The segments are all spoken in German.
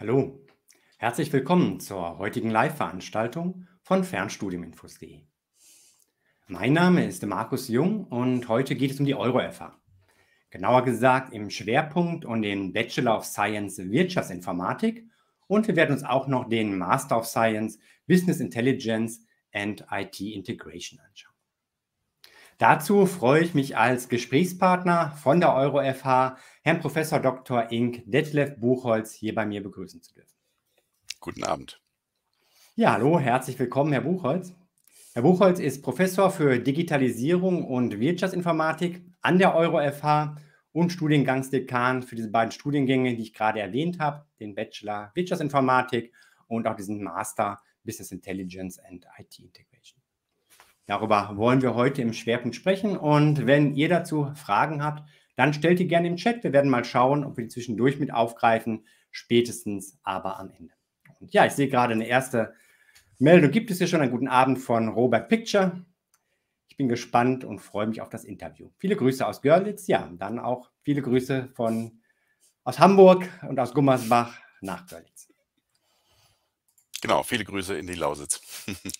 Hallo, herzlich willkommen zur heutigen Live-Veranstaltung von Fernstudieninfos.de. Mein Name ist Markus Jung und heute geht es um die Euro-FH. Genauer gesagt im Schwerpunkt und den Bachelor of Science Wirtschaftsinformatik und wir werden uns auch noch den Master of Science Business Intelligence and IT Integration anschauen. Dazu freue ich mich als Gesprächspartner von der EuroFH, Herrn Professor Dr. Ink Detlef Buchholz hier bei mir begrüßen zu dürfen. Guten Abend. Ja, hallo, herzlich willkommen, Herr Buchholz. Herr Buchholz ist Professor für Digitalisierung und Wirtschaftsinformatik an der EuroFH und Studiengangsdekan für diese beiden Studiengänge, die ich gerade erwähnt habe, den Bachelor Wirtschaftsinformatik und auch diesen Master Business Intelligence and IT Integration. Darüber wollen wir heute im Schwerpunkt sprechen. Und wenn ihr dazu Fragen habt, dann stellt die gerne im Chat. Wir werden mal schauen, ob wir die zwischendurch mit aufgreifen, spätestens aber am Ende. Und ja, ich sehe gerade eine erste Meldung. Gibt es hier schon einen guten Abend von Robert Picture? Ich bin gespannt und freue mich auf das Interview. Viele Grüße aus Görlitz, ja, dann auch viele Grüße von aus Hamburg und aus Gummersbach nach Görlitz. Genau, viele Grüße in die Lausitz.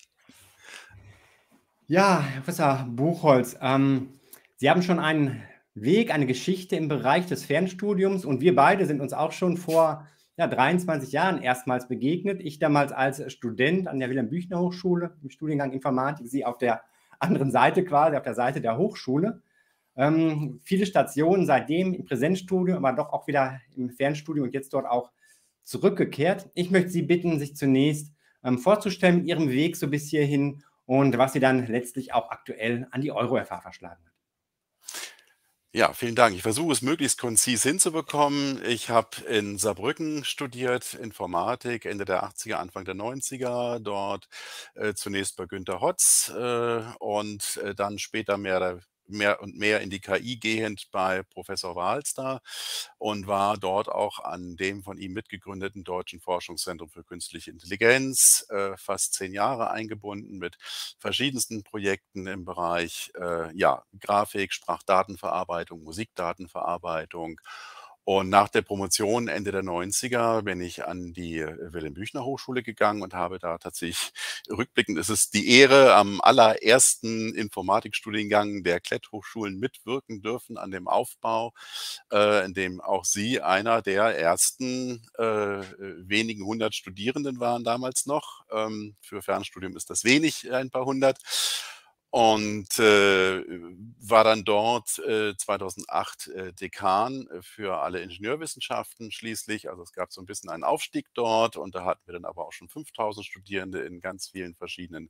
Ja, Herr Professor Buchholz, ähm, Sie haben schon einen Weg, eine Geschichte im Bereich des Fernstudiums und wir beide sind uns auch schon vor ja, 23 Jahren erstmals begegnet. Ich damals als Student an der Wilhelm-Büchner-Hochschule im Studiengang Informatik, Sie auf der anderen Seite quasi, auf der Seite der Hochschule. Ähm, viele Stationen seitdem im Präsenzstudium, aber doch auch wieder im Fernstudium und jetzt dort auch zurückgekehrt. Ich möchte Sie bitten, sich zunächst ähm, vorzustellen mit Ihrem Weg so bis hierhin und was sie dann letztlich auch aktuell an die Euro-FH verschlagen hat. Ja, vielen Dank. Ich versuche es möglichst konzis hinzubekommen. Ich habe in Saarbrücken studiert, Informatik, Ende der 80er, Anfang der 90er, dort äh, zunächst bei Günter Hotz äh, und äh, dann später mehr oder mehr und mehr in die KI gehend bei Professor Wahls und war dort auch an dem von ihm mitgegründeten Deutschen Forschungszentrum für künstliche Intelligenz äh, fast zehn Jahre eingebunden mit verschiedensten Projekten im Bereich äh, ja, Grafik, Sprachdatenverarbeitung, Musikdatenverarbeitung und nach der Promotion Ende der 90er bin ich an die äh, Wilhelm Büchner Hochschule gegangen und habe da tatsächlich rückblickend, es ist die Ehre, am allerersten Informatikstudiengang der Klett Hochschulen mitwirken dürfen an dem Aufbau, äh, in dem auch Sie einer der ersten äh, äh, wenigen hundert Studierenden waren damals noch. Ähm, für Fernstudium ist das wenig, ein paar hundert und äh, war dann dort äh, 2008 äh, Dekan äh, für alle Ingenieurwissenschaften schließlich. Also es gab so ein bisschen einen Aufstieg dort und da hatten wir dann aber auch schon 5000 Studierende in ganz vielen verschiedenen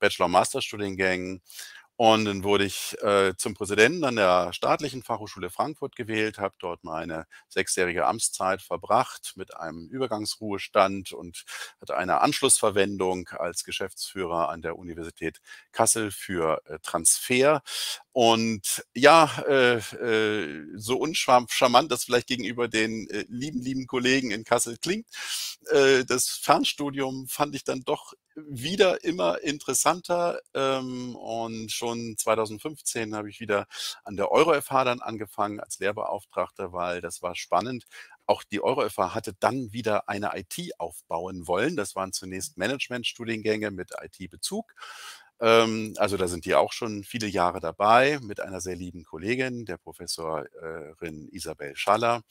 Bachelor- master studiengängen und dann wurde ich äh, zum Präsidenten an der staatlichen Fachhochschule Frankfurt gewählt, habe dort meine sechsjährige Amtszeit verbracht mit einem Übergangsruhestand und hatte eine Anschlussverwendung als Geschäftsführer an der Universität Kassel für äh, Transfer. Und ja, äh, äh, so uncharmant das vielleicht gegenüber den äh, lieben, lieben Kollegen in Kassel klingt, äh, das Fernstudium fand ich dann doch wieder immer interessanter ähm, und schon 2015 habe ich wieder an der Euro-FH dann angefangen als Lehrbeauftragter, weil das war spannend. Auch die Euro-FH hatte dann wieder eine IT aufbauen wollen. Das waren zunächst Management-Studiengänge mit IT-Bezug ähm, also da sind die auch schon viele Jahre dabei mit einer sehr lieben Kollegin, der Professorin Isabel Schaller.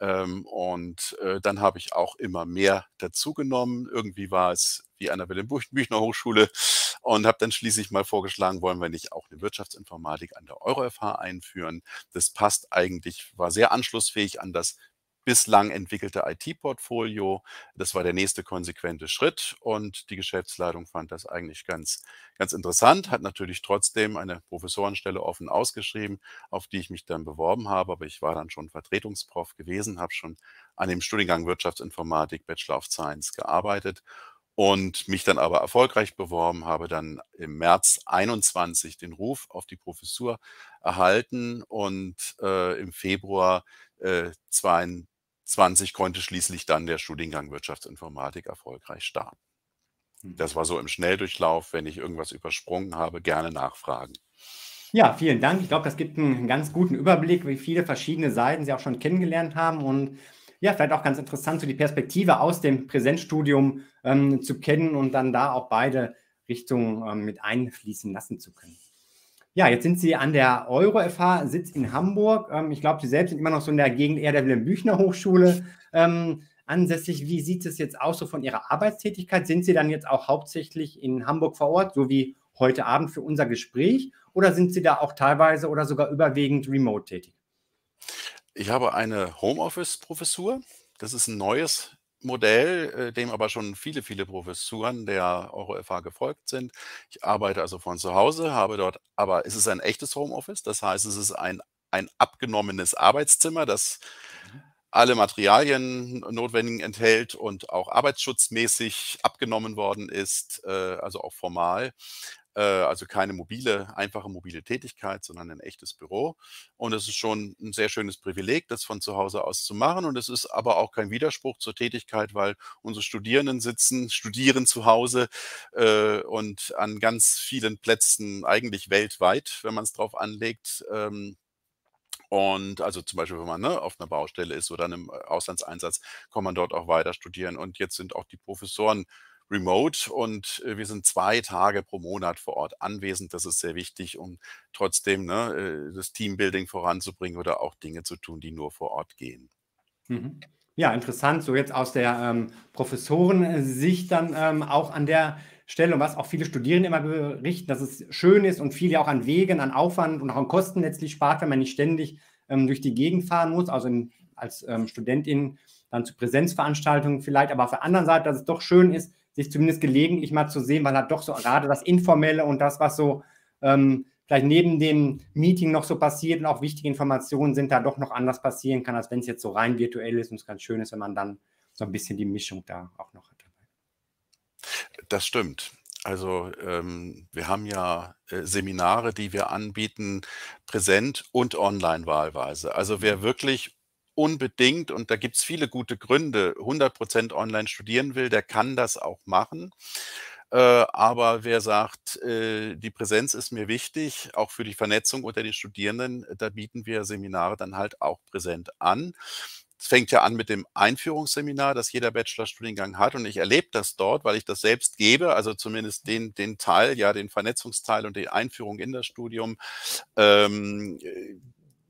Ähm, und äh, dann habe ich auch immer mehr dazugenommen. Irgendwie war es wie an der Wilhelm-Büchner Hochschule und habe dann schließlich mal vorgeschlagen, wollen wir nicht auch eine Wirtschaftsinformatik an der EuroFH einführen. Das passt eigentlich, war sehr anschlussfähig an das bislang entwickelte IT-Portfolio. Das war der nächste konsequente Schritt und die Geschäftsleitung fand das eigentlich ganz, ganz interessant, hat natürlich trotzdem eine Professorenstelle offen ausgeschrieben, auf die ich mich dann beworben habe, aber ich war dann schon Vertretungsprof gewesen, habe schon an dem Studiengang Wirtschaftsinformatik, Bachelor of Science gearbeitet und mich dann aber erfolgreich beworben, habe dann im März 21 den Ruf auf die Professur erhalten und äh, im Februar äh, konnte schließlich dann der Studiengang Wirtschaftsinformatik erfolgreich starten. Mhm. Das war so im Schnelldurchlauf. Wenn ich irgendwas übersprungen habe, gerne nachfragen. Ja, vielen Dank. Ich glaube, das gibt einen ganz guten Überblick, wie viele verschiedene Seiten Sie auch schon kennengelernt haben und ja, vielleicht auch ganz interessant, so die Perspektive aus dem Präsenzstudium ähm, zu kennen und dann da auch beide Richtungen ähm, mit einfließen lassen zu können. Ja, jetzt sind Sie an der Euro-FH, Sitz in Hamburg. Ähm, ich glaube, Sie selbst sind immer noch so in der Gegend eher der Wilhelm-Büchner Hochschule ähm, ansässig. Wie sieht es jetzt aus so von Ihrer Arbeitstätigkeit? Sind Sie dann jetzt auch hauptsächlich in Hamburg vor Ort, so wie heute Abend für unser Gespräch? Oder sind Sie da auch teilweise oder sogar überwiegend remote tätig? Ich habe eine Homeoffice-Professur. Das ist ein neues Modell, äh, dem aber schon viele, viele Professuren der EuroFH gefolgt sind. Ich arbeite also von zu Hause, habe dort, aber es ist ein echtes Homeoffice, das heißt, es ist ein, ein abgenommenes Arbeitszimmer, das mhm. alle Materialien notwendigen enthält und auch arbeitsschutzmäßig abgenommen worden ist, äh, also auch formal. Äh, also keine mobile, einfache mobile Tätigkeit, sondern ein echtes Büro. Und es ist schon ein sehr schönes Privileg, das von zu Hause aus zu machen. Und es ist aber auch kein Widerspruch zur Tätigkeit, weil unsere Studierenden sitzen, studieren zu Hause äh, und an ganz vielen Plätzen, eigentlich weltweit, wenn man es drauf anlegt. Ähm, und also zum Beispiel, wenn man ne, auf einer Baustelle ist oder einem äh, Auslandseinsatz, kann man dort auch weiter studieren. Und jetzt sind auch die Professoren remote und äh, wir sind zwei Tage pro Monat vor Ort anwesend. Das ist sehr wichtig, um trotzdem ne, äh, das Teambuilding voranzubringen oder auch Dinge zu tun, die nur vor Ort gehen. Mhm. Ja, interessant. So jetzt aus der ähm, Professorensicht dann ähm, auch an der Stelle was auch viele Studierende immer berichten, dass es schön ist und viel ja auch an Wegen, an Aufwand und auch an Kosten letztlich spart, wenn man nicht ständig ähm, durch die Gegend fahren muss, also in, als ähm, Studentin dann zu Präsenzveranstaltungen vielleicht, aber auf der anderen Seite, dass es doch schön ist, sich zumindest gelegentlich mal zu sehen, weil halt doch so gerade das Informelle und das, was so ähm, vielleicht neben dem Meeting noch so passiert und auch wichtige Informationen sind, da doch noch anders passieren kann, als wenn es jetzt so rein virtuell ist und es ganz schön ist, wenn man dann so ein bisschen die Mischung da auch noch hat. Das stimmt. Also ähm, wir haben ja äh, Seminare, die wir anbieten, präsent und online wahlweise. Also wer mhm. wirklich unbedingt, und da gibt es viele gute Gründe, 100 Prozent online studieren will, der kann das auch machen. Äh, aber wer sagt, äh, die Präsenz ist mir wichtig, auch für die Vernetzung unter den Studierenden, da bieten wir Seminare dann halt auch präsent an. Es fängt ja an mit dem Einführungsseminar, das jeder Bachelorstudiengang hat. Und ich erlebe das dort, weil ich das selbst gebe, also zumindest den, den Teil, ja, den Vernetzungsteil und die Einführung in das Studium. Ähm, äh,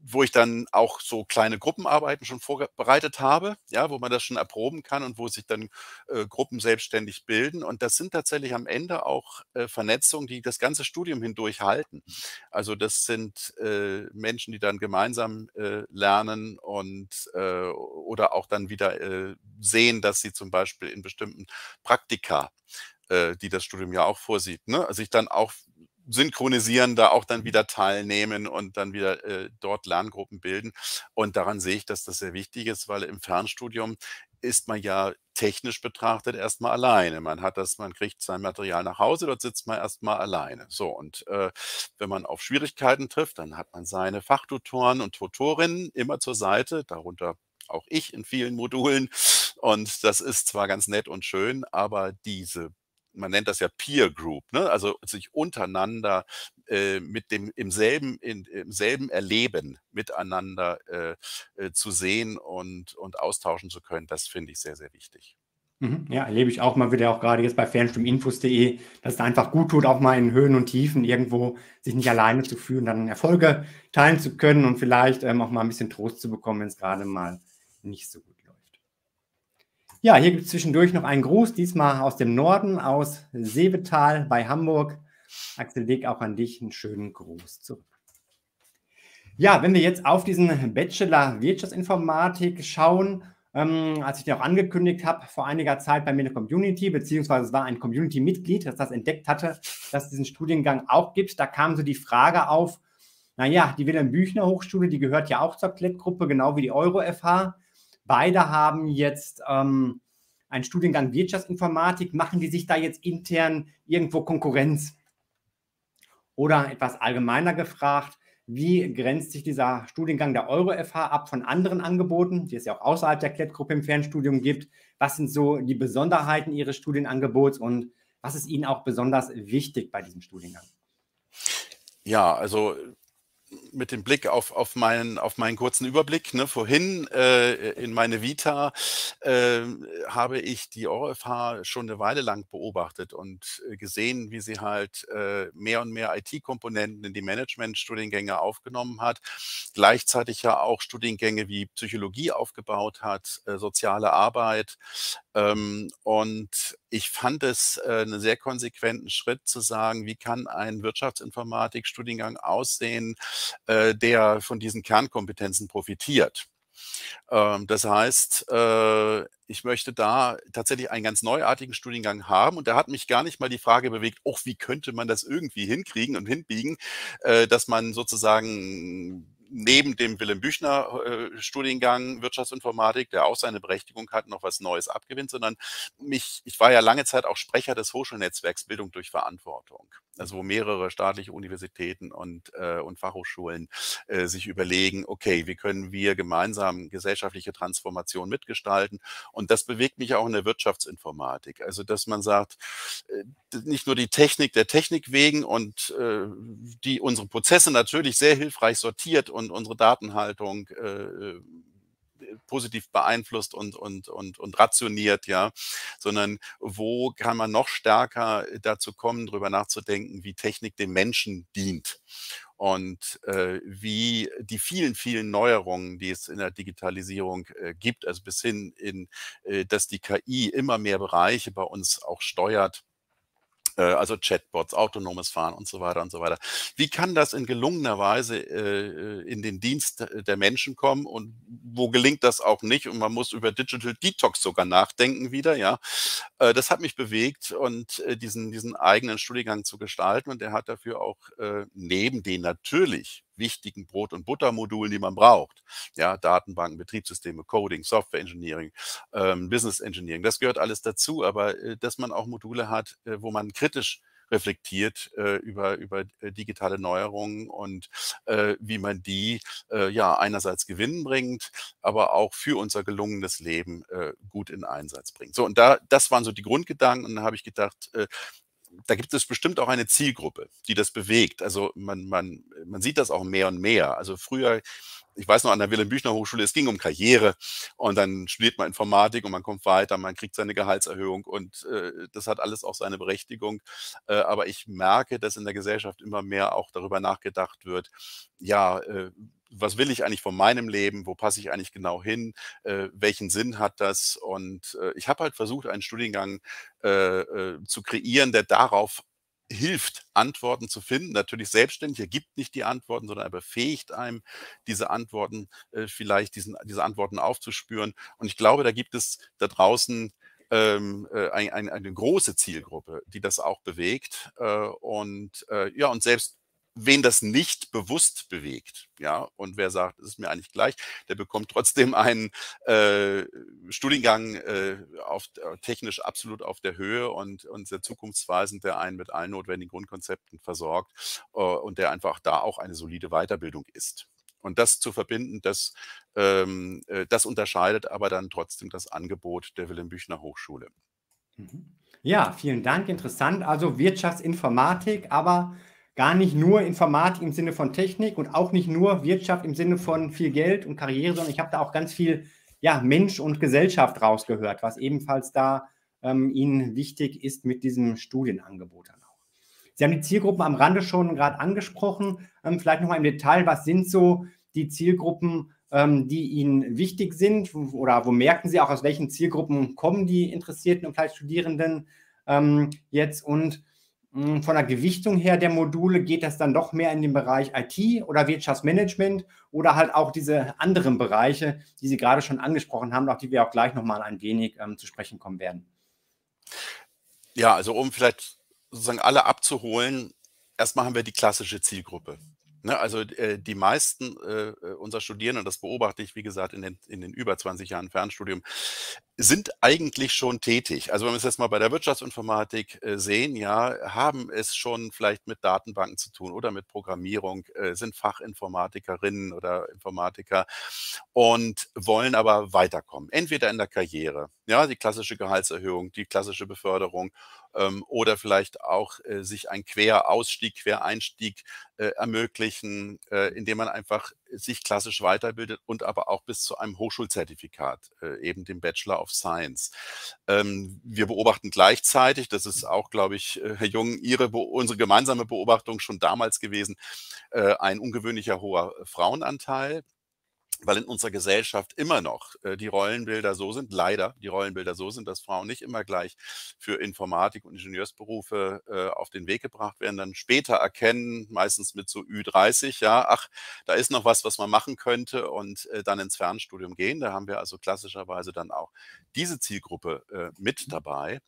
wo ich dann auch so kleine Gruppenarbeiten schon vorbereitet habe, ja, wo man das schon erproben kann und wo sich dann äh, Gruppen selbstständig bilden. Und das sind tatsächlich am Ende auch äh, Vernetzungen, die das ganze Studium hindurch halten. Also das sind äh, Menschen, die dann gemeinsam äh, lernen und äh, oder auch dann wieder äh, sehen, dass sie zum Beispiel in bestimmten Praktika die das Studium ja auch vorsieht, ne? sich also dann auch synchronisieren, da auch dann wieder teilnehmen und dann wieder äh, dort Lerngruppen bilden. Und daran sehe ich, dass das sehr wichtig ist, weil im Fernstudium ist man ja technisch betrachtet erstmal alleine. Man hat das, man kriegt sein Material nach Hause, dort sitzt man erstmal alleine. So, und äh, wenn man auf Schwierigkeiten trifft, dann hat man seine Fachtutoren und Tutorinnen immer zur Seite, darunter auch ich in vielen Modulen. Und das ist zwar ganz nett und schön, aber diese man nennt das ja Peer Group, ne? also sich untereinander äh, mit dem im selben, in, im selben Erleben miteinander äh, äh, zu sehen und, und austauschen zu können, das finde ich sehr, sehr wichtig. Mhm. Ja, erlebe ich auch mal wieder, auch gerade jetzt bei fernstimminfos.de, dass es einfach gut tut, auch mal in Höhen und Tiefen irgendwo sich nicht alleine zu fühlen, dann Erfolge teilen zu können und vielleicht ähm, auch mal ein bisschen Trost zu bekommen, wenn es gerade mal nicht so gut ist. Ja, hier gibt es zwischendurch noch einen Gruß, diesmal aus dem Norden, aus Seebetal bei Hamburg. Axel Dick, auch an dich einen schönen Gruß zurück. Ja, wenn wir jetzt auf diesen Bachelor Wirtschaftsinformatik schauen, ähm, als ich den auch angekündigt habe, vor einiger Zeit bei mir in der Community, beziehungsweise es war ein Community-Mitglied, das das entdeckt hatte, dass es diesen Studiengang auch gibt, da kam so die Frage auf, naja, die Wilhelm Büchner Hochschule, die gehört ja auch zur Klettgruppe, genau wie die Euro-FH. Beide haben jetzt ähm, einen Studiengang Wirtschaftsinformatik. Machen die sich da jetzt intern irgendwo Konkurrenz? Oder etwas allgemeiner gefragt, wie grenzt sich dieser Studiengang der Euro-FH ab von anderen Angeboten, die es ja auch außerhalb der Klettgruppe im Fernstudium gibt? Was sind so die Besonderheiten Ihres Studienangebots und was ist Ihnen auch besonders wichtig bei diesem Studiengang? Ja, also mit dem Blick auf, auf, meinen, auf meinen kurzen Überblick. Ne, vorhin äh, in meine Vita äh, habe ich die ORFH schon eine Weile lang beobachtet und äh, gesehen, wie sie halt äh, mehr und mehr IT-Komponenten in die Management-Studiengänge aufgenommen hat, gleichzeitig ja auch Studiengänge wie Psychologie aufgebaut hat, äh, soziale Arbeit. Ähm, und ich fand es äh, einen sehr konsequenten Schritt zu sagen, wie kann ein Wirtschaftsinformatik-Studiengang aussehen, äh, der von diesen Kernkompetenzen profitiert. Ähm, das heißt, äh, ich möchte da tatsächlich einen ganz neuartigen Studiengang haben. Und da hat mich gar nicht mal die Frage bewegt, oh, wie könnte man das irgendwie hinkriegen und hinbiegen, äh, dass man sozusagen neben dem Willem Büchner äh, Studiengang Wirtschaftsinformatik, der auch seine Berechtigung hat, noch was Neues abgewinnt, sondern mich, ich war ja lange Zeit auch Sprecher des Hochschulnetzwerks Bildung durch Verantwortung also wo mehrere staatliche Universitäten und, äh, und Fachhochschulen äh, sich überlegen, okay, wie können wir gemeinsam gesellschaftliche Transformation mitgestalten? Und das bewegt mich auch in der Wirtschaftsinformatik. Also, dass man sagt, äh, nicht nur die Technik der Technik wegen und äh, die unsere Prozesse natürlich sehr hilfreich sortiert und unsere Datenhaltung äh, äh positiv beeinflusst und, und, und, und rationiert, ja, sondern wo kann man noch stärker äh, dazu kommen, darüber nachzudenken, wie Technik dem Menschen dient und äh, wie die vielen, vielen Neuerungen, die es in der Digitalisierung äh, gibt, also bis hin in, äh, dass die KI immer mehr Bereiche bei uns auch steuert, äh, also Chatbots, autonomes Fahren und so weiter und so weiter. Wie kann das in gelungener Weise äh, in den Dienst der Menschen kommen und wo gelingt das auch nicht? Und man muss über Digital Detox sogar nachdenken wieder, ja. Äh, das hat mich bewegt und diesen, diesen eigenen Studiengang zu gestalten und der hat dafür auch neben den natürlich wichtigen Brot- und Buttermodulen, die man braucht. Ja, Datenbanken, Betriebssysteme, Coding, Software Engineering, ähm, Business Engineering, das gehört alles dazu, aber äh, dass man auch Module hat, äh, wo man kritisch reflektiert äh, über, über äh, digitale Neuerungen und äh, wie man die äh, ja einerseits Gewinn bringt, aber auch für unser gelungenes Leben äh, gut in Einsatz bringt. So, und da, das waren so die Grundgedanken. Und da habe ich gedacht, äh, da gibt es bestimmt auch eine Zielgruppe, die das bewegt. Also man, man, man sieht das auch mehr und mehr. Also früher ich weiß noch, an der Wilhelm-Büchner-Hochschule, es ging um Karriere und dann studiert man Informatik und man kommt weiter, man kriegt seine Gehaltserhöhung und äh, das hat alles auch seine Berechtigung. Äh, aber ich merke, dass in der Gesellschaft immer mehr auch darüber nachgedacht wird, ja, äh, was will ich eigentlich von meinem Leben, wo passe ich eigentlich genau hin, äh, welchen Sinn hat das. Und äh, ich habe halt versucht, einen Studiengang äh, äh zu kreieren, der darauf hilft, Antworten zu finden. Natürlich selbstständig, er gibt nicht die Antworten, sondern er befähigt einem, diese Antworten äh, vielleicht, diesen, diese Antworten aufzuspüren. Und ich glaube, da gibt es da draußen ähm, äh, ein, ein, eine große Zielgruppe, die das auch bewegt. Äh, und äh, ja, und selbst wen das nicht bewusst bewegt, ja, und wer sagt, es ist mir eigentlich gleich, der bekommt trotzdem einen äh, Studiengang äh, auf, äh, technisch absolut auf der Höhe und, und sehr zukunftsweisend, der einen mit allen notwendigen Grundkonzepten versorgt äh, und der einfach da auch eine solide Weiterbildung ist. Und das zu verbinden, das, ähm, äh, das unterscheidet aber dann trotzdem das Angebot der Wilhelm Büchner Hochschule. Mhm. Ja, vielen Dank. Interessant. Also Wirtschaftsinformatik, aber gar nicht nur Informatik im Sinne von Technik und auch nicht nur Wirtschaft im Sinne von viel Geld und Karriere, sondern ich habe da auch ganz viel ja, Mensch und Gesellschaft rausgehört, was ebenfalls da ähm, Ihnen wichtig ist mit diesem Studienangebot dann auch. Sie haben die Zielgruppen am Rande schon gerade angesprochen. Ähm, vielleicht nochmal im Detail, was sind so die Zielgruppen, ähm, die Ihnen wichtig sind oder wo merken Sie auch, aus welchen Zielgruppen kommen die Interessierten und vielleicht Studierenden ähm, jetzt und Mm, von der Gewichtung her der Module geht das dann doch mehr in den Bereich IT oder Wirtschaftsmanagement oder halt auch diese anderen Bereiche, die Sie gerade schon angesprochen haben, auf die wir auch gleich nochmal ein wenig ähm, zu sprechen kommen werden. Ja, also um vielleicht sozusagen alle abzuholen, erstmal haben wir die klassische Zielgruppe. Ne? also äh, die meisten äh, äh, unserer Studierenden, das beobachte ich, wie gesagt, in den, in den über 20 Jahren Fernstudium, sind eigentlich schon tätig. Also wenn wir es jetzt mal bei der Wirtschaftsinformatik äh, sehen, ja, haben es schon vielleicht mit Datenbanken zu tun oder mit Programmierung, äh, sind Fachinformatikerinnen oder Informatiker und wollen aber weiterkommen. Entweder in der Karriere, ja, die klassische Gehaltserhöhung, die klassische Beförderung ähm, oder vielleicht auch äh, sich ein Querausstieg, Quereinstieg ermöglichen, indem man einfach sich klassisch weiterbildet und aber auch bis zu einem Hochschulzertifikat, äh, eben dem Bachelor of Science. Ähm, wir beobachten gleichzeitig, das ist auch, glaube ich, äh, Herr Jung, Ihre, unsere gemeinsame Beobachtung schon damals gewesen, äh, ein ungewöhnlicher hoher Frauenanteil weil in unserer Gesellschaft immer noch äh, die Rollenbilder so sind, leider die Rollenbilder so sind, dass Frauen nicht immer gleich für Informatik und Ingenieursberufe äh, auf den Weg gebracht werden, dann später erkennen, meistens mit so Ü30, ja, ach, da ist noch was, was man machen könnte und äh, dann ins Fernstudium gehen. Da haben wir also klassischerweise dann auch diese Zielgruppe äh, mit mhm. dabei.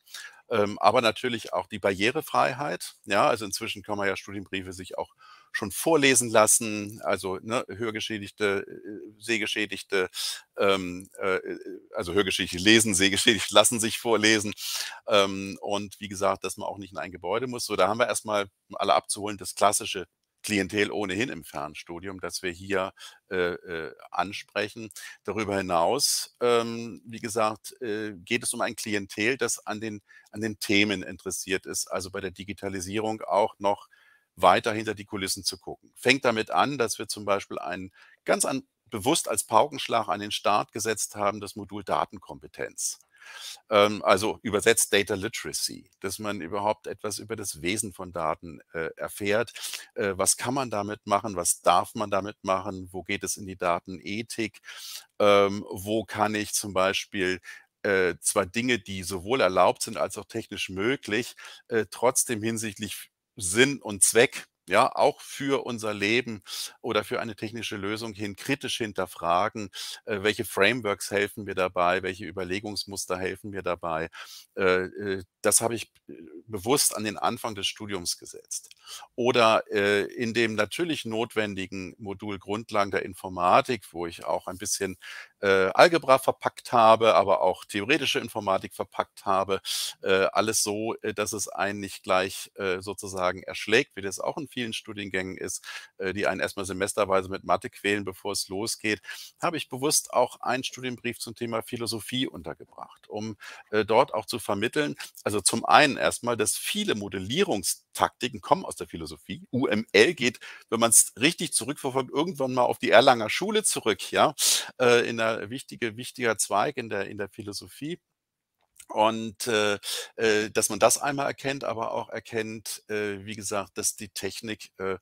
Ähm, aber natürlich auch die Barrierefreiheit. Ja, also inzwischen kann man ja Studienbriefe sich auch schon vorlesen lassen, also ne, Hörgeschädigte, äh, Sehgeschädigte, ähm, äh, äh, also Hörgeschädigte lesen, Sehgeschädigte lassen sich vorlesen. Ähm, und wie gesagt, dass man auch nicht in ein Gebäude muss. So, da haben wir erstmal alle abzuholen, das klassische Klientel ohnehin im Fernstudium, das wir hier äh, äh, ansprechen. Darüber hinaus, ähm, wie gesagt, äh, geht es um ein Klientel, das an den, an den Themen interessiert ist, also bei der Digitalisierung auch noch weiter hinter die Kulissen zu gucken. Fängt damit an, dass wir zum Beispiel einen ganz an, bewusst als Paukenschlag an den Start gesetzt haben, das Modul Datenkompetenz. Ähm, also übersetzt Data Literacy, dass man überhaupt etwas über das Wesen von Daten äh, erfährt. Äh, was kann man damit machen? Was darf man damit machen? Wo geht es in die Datenethik? Ähm, wo kann ich zum Beispiel äh, zwar Dinge, die sowohl erlaubt sind als auch technisch möglich, äh, trotzdem hinsichtlich Sinn und Zweck, ja, auch für unser Leben oder für eine technische Lösung hin kritisch hinterfragen, äh, welche Frameworks helfen mir dabei, welche Überlegungsmuster helfen mir dabei. Äh, äh das habe ich äh, bewusst an den Anfang des Studiums gesetzt. Oder äh, in dem natürlich notwendigen Modul Grundlagen der Informatik, wo ich auch ein bisschen äh, Algebra verpackt habe, aber auch theoretische Informatik verpackt habe. Äh, alles so, äh, dass es einen nicht gleich äh, sozusagen erschlägt, wie das auch in vielen Studiengängen ist, äh, die einen erstmal semesterweise mit Mathe quälen, bevor es losgeht, habe ich bewusst auch einen Studienbrief zum Thema Philosophie untergebracht, um äh, dort auch zu vermitteln, also zum einen erstmal, dass viele Modellierungstaktiken kommen aus der Philosophie. UML geht, wenn man es richtig zurückverfolgt, irgendwann mal auf die Erlanger Schule zurück, ja, äh, in der sehr wichtige, wichtiger Zweig in der, in der Philosophie. Und äh, äh, dass man das einmal erkennt, aber auch erkennt, äh, wie gesagt, dass die Technik äh,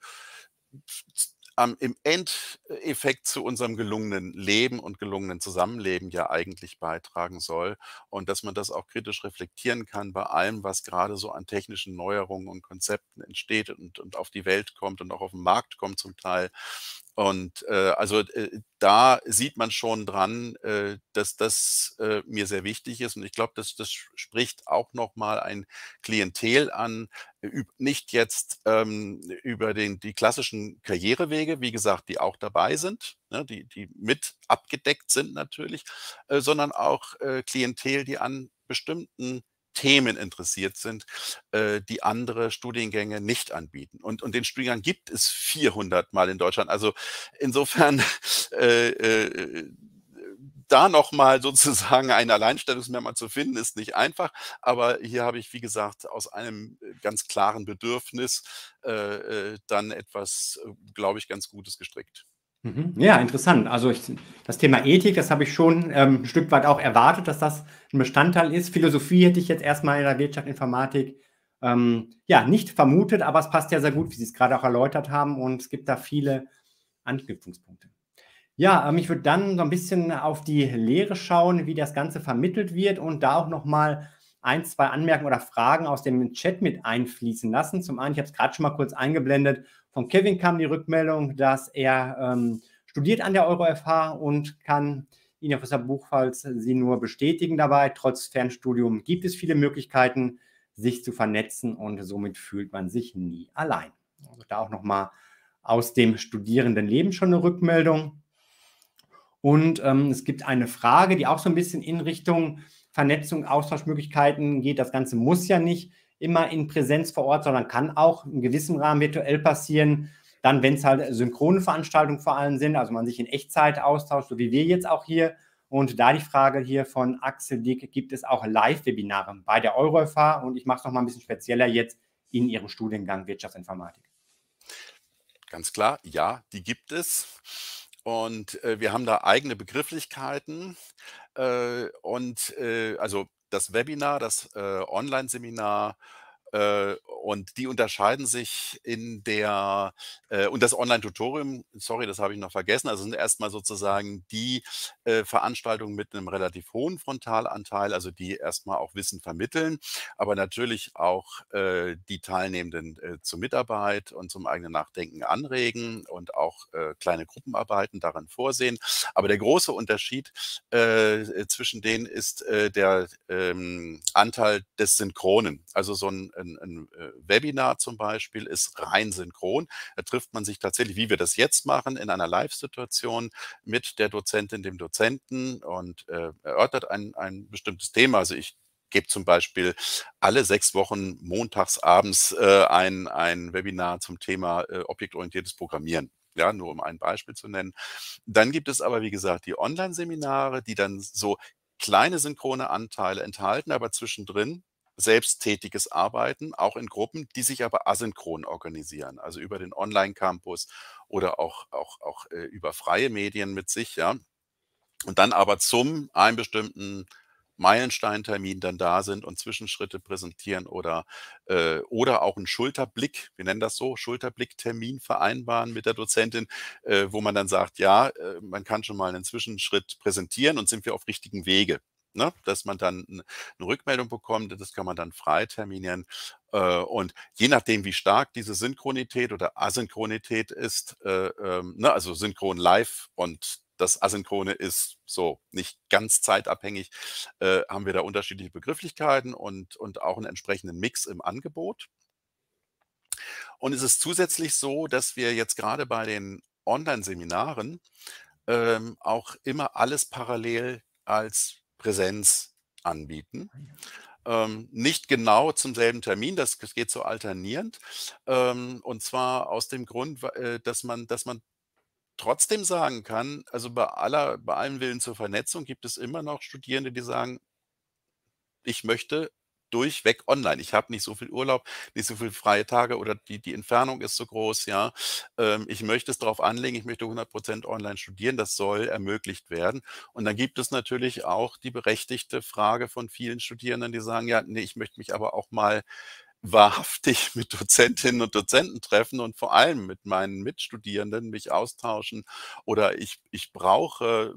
am, im Endeffekt zu unserem gelungenen Leben und gelungenen Zusammenleben ja eigentlich beitragen soll und dass man das auch kritisch reflektieren kann bei allem, was gerade so an technischen Neuerungen und Konzepten entsteht und, und auf die Welt kommt und auch auf den Markt kommt zum Teil und äh, also äh, da sieht man schon dran, äh, dass das äh, mir sehr wichtig ist. Und ich glaube, das, das spricht auch nochmal ein Klientel an, nicht jetzt ähm, über den, die klassischen Karrierewege, wie gesagt, die auch dabei sind, ne, die, die mit abgedeckt sind natürlich, äh, sondern auch äh, Klientel, die an bestimmten Themen interessiert sind, äh, die andere Studiengänge nicht anbieten. Und, und den Studiengang gibt es 400 Mal in Deutschland. Also insofern äh, äh, äh, da nochmal sozusagen ein Alleinstellungsmerkmal zu finden, ist nicht einfach. Aber hier habe ich, wie gesagt, aus einem ganz klaren Bedürfnis äh, äh dann etwas, äh, glaube ich, ganz Gutes gestrickt. Mhm. Ja, interessant. Also ich, das Thema Ethik, das habe ich schon ähm, ein Stück weit auch erwartet, dass das ein Bestandteil ist. Philosophie hätte ich jetzt erstmal in der Wirtschaft, Informatik ähm, ja nicht vermutet, aber es passt ja sehr gut, wie Sie es gerade auch erläutert haben und es gibt da viele Anknüpfungspunkte. Ja, ähm, ich würde dann so ein bisschen auf die Lehre schauen, wie das Ganze vermittelt wird und da auch nochmal ein, zwei Anmerkungen oder Fragen aus dem Chat mit einfließen lassen. Zum einen, ich habe es gerade schon mal kurz eingeblendet, von Kevin kam die Rückmeldung, dass er ähm, studiert an der EuroFH und kann Ihnen Professor Buchfalls, Sie nur bestätigen dabei. Trotz Fernstudium gibt es viele Möglichkeiten, sich zu vernetzen und somit fühlt man sich nie allein. Also da auch nochmal aus dem Studierendenleben schon eine Rückmeldung. Und ähm, es gibt eine Frage, die auch so ein bisschen in Richtung Vernetzung, Austauschmöglichkeiten geht. Das Ganze muss ja nicht immer in Präsenz vor Ort, sondern kann auch in gewissem Rahmen virtuell passieren. Dann, wenn es halt synchrone Veranstaltungen vor allem sind, also man sich in Echtzeit austauscht, so wie wir jetzt auch hier. Und da die Frage hier von Axel Dick, gibt es auch Live-Webinare bei der EuroFA? Und ich mache es nochmal ein bisschen spezieller jetzt in Ihrem Studiengang Wirtschaftsinformatik. Ganz klar, ja, die gibt es. Und äh, wir haben da eigene Begrifflichkeiten. Äh, und äh, also das Webinar, das äh, Online-Seminar äh, und die unterscheiden sich in der, äh, und das Online-Tutorium, sorry, das habe ich noch vergessen, also sind erstmal sozusagen die äh, Veranstaltungen mit einem relativ hohen Frontalanteil, also die erstmal auch Wissen vermitteln, aber natürlich auch die Teilnehmenden zur Mitarbeit und zum eigenen Nachdenken anregen und auch kleine Gruppenarbeiten darin vorsehen. Aber der große Unterschied zwischen denen ist der ähm, Anteil des Synchronen, also so ein ein, ein äh, Webinar zum Beispiel ist rein synchron. Da trifft man sich tatsächlich, wie wir das jetzt machen, in einer Live-Situation mit der Dozentin, dem Dozenten und äh, erörtert ein, ein bestimmtes Thema. Also ich gebe zum Beispiel alle sechs Wochen montags abends äh, ein, ein Webinar zum Thema äh, objektorientiertes Programmieren. Ja, nur um ein Beispiel zu nennen. Dann gibt es aber, wie gesagt, die Online-Seminare, die dann so kleine synchrone Anteile enthalten, aber zwischendrin selbsttätiges Arbeiten, auch in Gruppen, die sich aber asynchron organisieren, also über den Online-Campus oder auch, auch, auch äh, über freie Medien mit sich, ja. Und dann aber zum einen bestimmten Meilensteintermin dann da sind und Zwischenschritte präsentieren oder, äh, oder auch einen Schulterblick, wir nennen das so, Schulterblicktermin vereinbaren mit der Dozentin, äh, wo man dann sagt, ja, äh, man kann schon mal einen Zwischenschritt präsentieren und sind wir auf richtigen Wege. Ne? dass man dann eine Rückmeldung bekommt, das kann man dann frei terminieren. Äh, und je nachdem, wie stark diese Synchronität oder Asynchronität ist, äh, ähm, ne? also synchron live und das Asynchrone ist so nicht ganz zeitabhängig, äh, haben wir da unterschiedliche Begrifflichkeiten und, und auch einen entsprechenden Mix im Angebot. Und es ist zusätzlich so, dass wir jetzt gerade bei den Online-Seminaren ähm, auch immer alles parallel als Präsenz anbieten. Ah, ähm, nicht genau zum selben Termin, das, geht so alternierend. Ähm, und zwar aus dem Grund, äh, dass man, dass man trotzdem sagen kann, also bei aller, bei allem Willen zur Vernetzung gibt es immer noch Studierende, die sagen, ich möchte durchweg online. Ich habe nicht so viel Urlaub, nicht so viele freie Tage oder die, die Entfernung ist so groß, ja. Ähm, ich möchte es darauf anlegen, ich möchte 100 Prozent online studieren, das soll ermöglicht werden. Und dann gibt es natürlich auch die berechtigte Frage von vielen Studierenden, die sagen, ja, nee, ich möchte mich aber auch mal wahrhaftig mit Dozentinnen und Dozenten treffen und vor allem mit meinen Mitstudierenden mich austauschen oder ich, ich brauche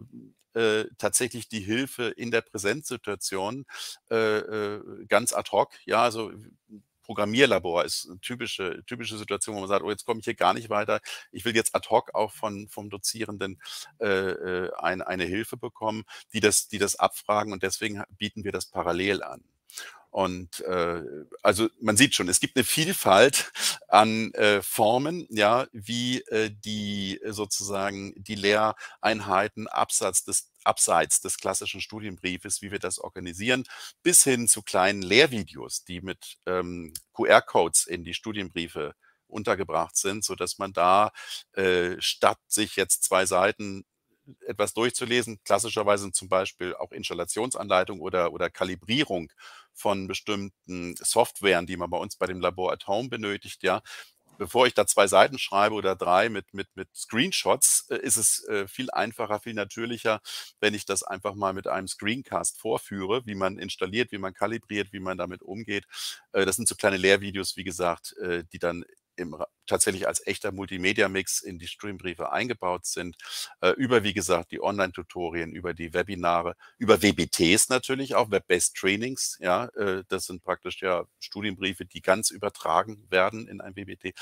äh, tatsächlich die Hilfe in der Präsenzsituation äh, äh ganz ad hoc. Ja, also Programmierlabor ist eine typische, typische Situation, wo man sagt, oh, jetzt komme ich hier gar nicht weiter. Ich will jetzt ad hoc auch von, vom Dozierenden äh, äh ein, eine Hilfe bekommen, die das, die das abfragen und deswegen bieten wir das parallel an. Und äh, also man sieht schon, es gibt eine Vielfalt an äh, Formen, ja, wie äh, die äh, sozusagen die Lehreinheiten Absatz des, abseits des klassischen Studienbriefes, wie wir das organisieren, bis hin zu kleinen Lehrvideos, die mit ähm, QR-Codes in die Studienbriefe untergebracht sind, so dass man da äh, statt sich jetzt zwei Seiten etwas durchzulesen. Klassischerweise sind zum Beispiel auch Installationsanleitungen oder, oder Kalibrierung von bestimmten Softwaren, die man bei uns bei dem Labor at Home benötigt, ja. Bevor ich da zwei Seiten schreibe oder drei mit, mit, mit Screenshots, äh, ist es äh, viel einfacher, viel natürlicher, wenn ich das einfach mal mit einem Screencast vorführe, wie man installiert, wie man kalibriert, wie man damit umgeht. Äh, das sind so kleine Lehrvideos, wie gesagt, die dann im, tatsächlich als echter Multimedia-Mix in die Streambriefe eingebaut sind, äh, über, wie gesagt, die Online-Tutorien, über die Webinare, über WBTs natürlich, auch Web-Based Trainings, ja, äh, das sind praktisch ja Studienbriefe, die ganz übertragen werden in ein WBT,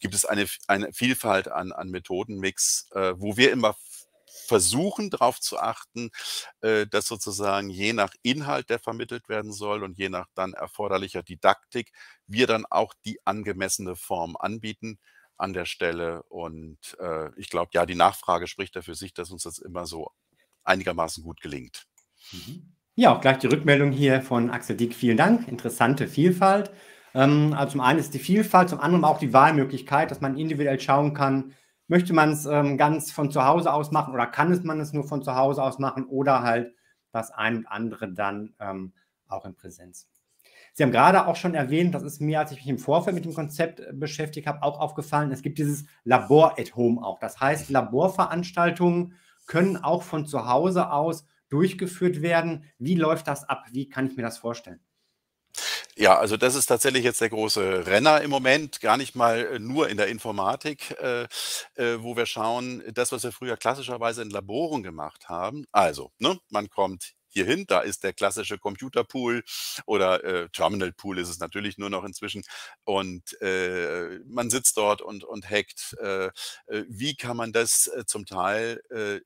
gibt es eine, eine Vielfalt an, an Methodenmix, äh, wo wir immer versuchen darauf zu achten, äh, dass sozusagen je nach Inhalt, der vermittelt werden soll und je nach dann erforderlicher Didaktik, wir dann auch die angemessene Form anbieten an der Stelle. Und äh, ich glaube, ja, die Nachfrage spricht dafür sich, dass uns das immer so einigermaßen gut gelingt. Mhm. Ja, auch gleich die Rückmeldung hier von Axel Dick. Vielen Dank. Interessante Vielfalt. Ähm, also zum einen ist die Vielfalt, zum anderen auch die Wahlmöglichkeit, dass man individuell schauen kann, möchte man es ähm, ganz von zu Hause aus machen oder kann es man es nur von zu Hause aus machen oder halt das ein und andere dann ähm, auch in Präsenz. Sie haben gerade auch schon erwähnt, das ist mir, als ich mich im Vorfeld mit dem Konzept äh, beschäftigt habe, auch aufgefallen, es gibt dieses Labor at Home auch. Das heißt, Laborveranstaltungen können auch von zu Hause aus durchgeführt werden. Wie läuft das ab? Wie kann ich mir das vorstellen? Ja, also das ist tatsächlich jetzt der große Renner im Moment, gar nicht mal äh, nur in der Informatik, äh, äh, wo wir schauen, das, was wir früher klassischerweise in Laboren gemacht haben. Also, ne, man kommt hierhin. Da ist der klassische Computerpool oder äh, Terminal ist es natürlich nur noch inzwischen. Und äh, man sitzt dort und, und hackt. Äh, äh wie kann man das äh, zum Teil äh,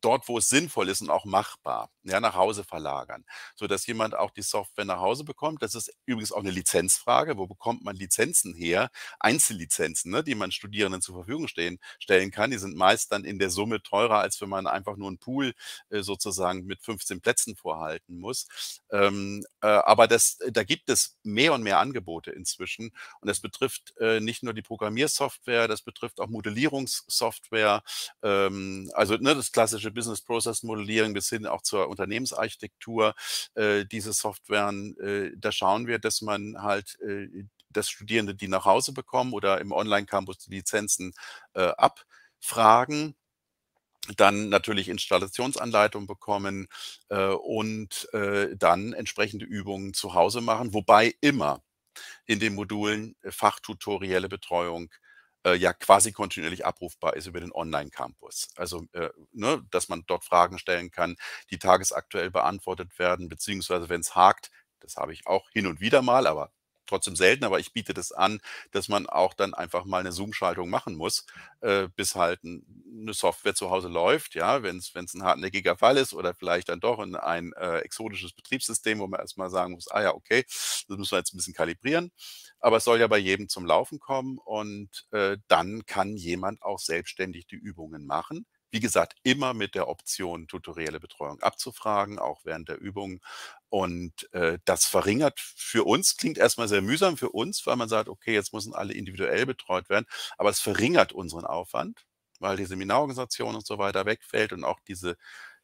dort, wo es sinnvoll ist und auch machbar ja, nach Hause verlagern, sodass jemand auch die Software nach Hause bekommt. Das ist übrigens auch eine Lizenzfrage. Wo bekommt man Lizenzen her? Einzellizenzen, ne, die man Studierenden zur Verfügung stehen, stellen kann. Die sind meist dann in der Summe teurer, als wenn man einfach nur einen Pool äh, sozusagen mit 15 Plätzen vorhalten muss. Ähm, äh, aber das, äh, da gibt es mehr und mehr Angebote inzwischen. Und das betrifft äh, nicht nur die Programmiersoftware, das betrifft auch Modellierungssoftware, ähm, also ne, das klassische Business Process Modellierung bis hin auch zur Unternehmensarchitektur äh, diese Softwaren, äh, da schauen wir, dass man halt äh, das Studierende die nach Hause bekommen oder im Online-Campus die Lizenzen äh, abfragen dann natürlich Installationsanleitungen bekommen äh, und äh, dann entsprechende Übungen zu Hause machen, wobei immer in den Modulen äh, fachtutorielle Betreuung äh, ja quasi kontinuierlich abrufbar ist über den Online-Campus. Also, äh, ne, dass man dort Fragen stellen kann, die tagesaktuell beantwortet werden, beziehungsweise wenn es hakt, das habe ich auch hin und wieder mal, aber trotzdem selten, aber ich biete das an, dass man auch dann einfach mal eine Zoom-Schaltung machen muss, äh, bis halt eine Software zu Hause läuft, ja, wenn es ein hartnäckiger Fall ist oder vielleicht dann doch in ein äh, exotisches Betriebssystem, wo man erstmal sagen muss, ah ja, okay, das müssen wir jetzt ein bisschen kalibrieren, aber es soll ja bei jedem zum Laufen kommen und äh, dann kann jemand auch selbstständig die Übungen machen. Wie gesagt, immer mit der Option, tutorielle Betreuung abzufragen, auch während der Übung. Und äh, das verringert für uns, klingt erstmal sehr mühsam für uns, weil man sagt, okay, jetzt müssen alle individuell betreut werden, aber es verringert unseren Aufwand, weil die Seminarorganisation und so weiter wegfällt und auch diese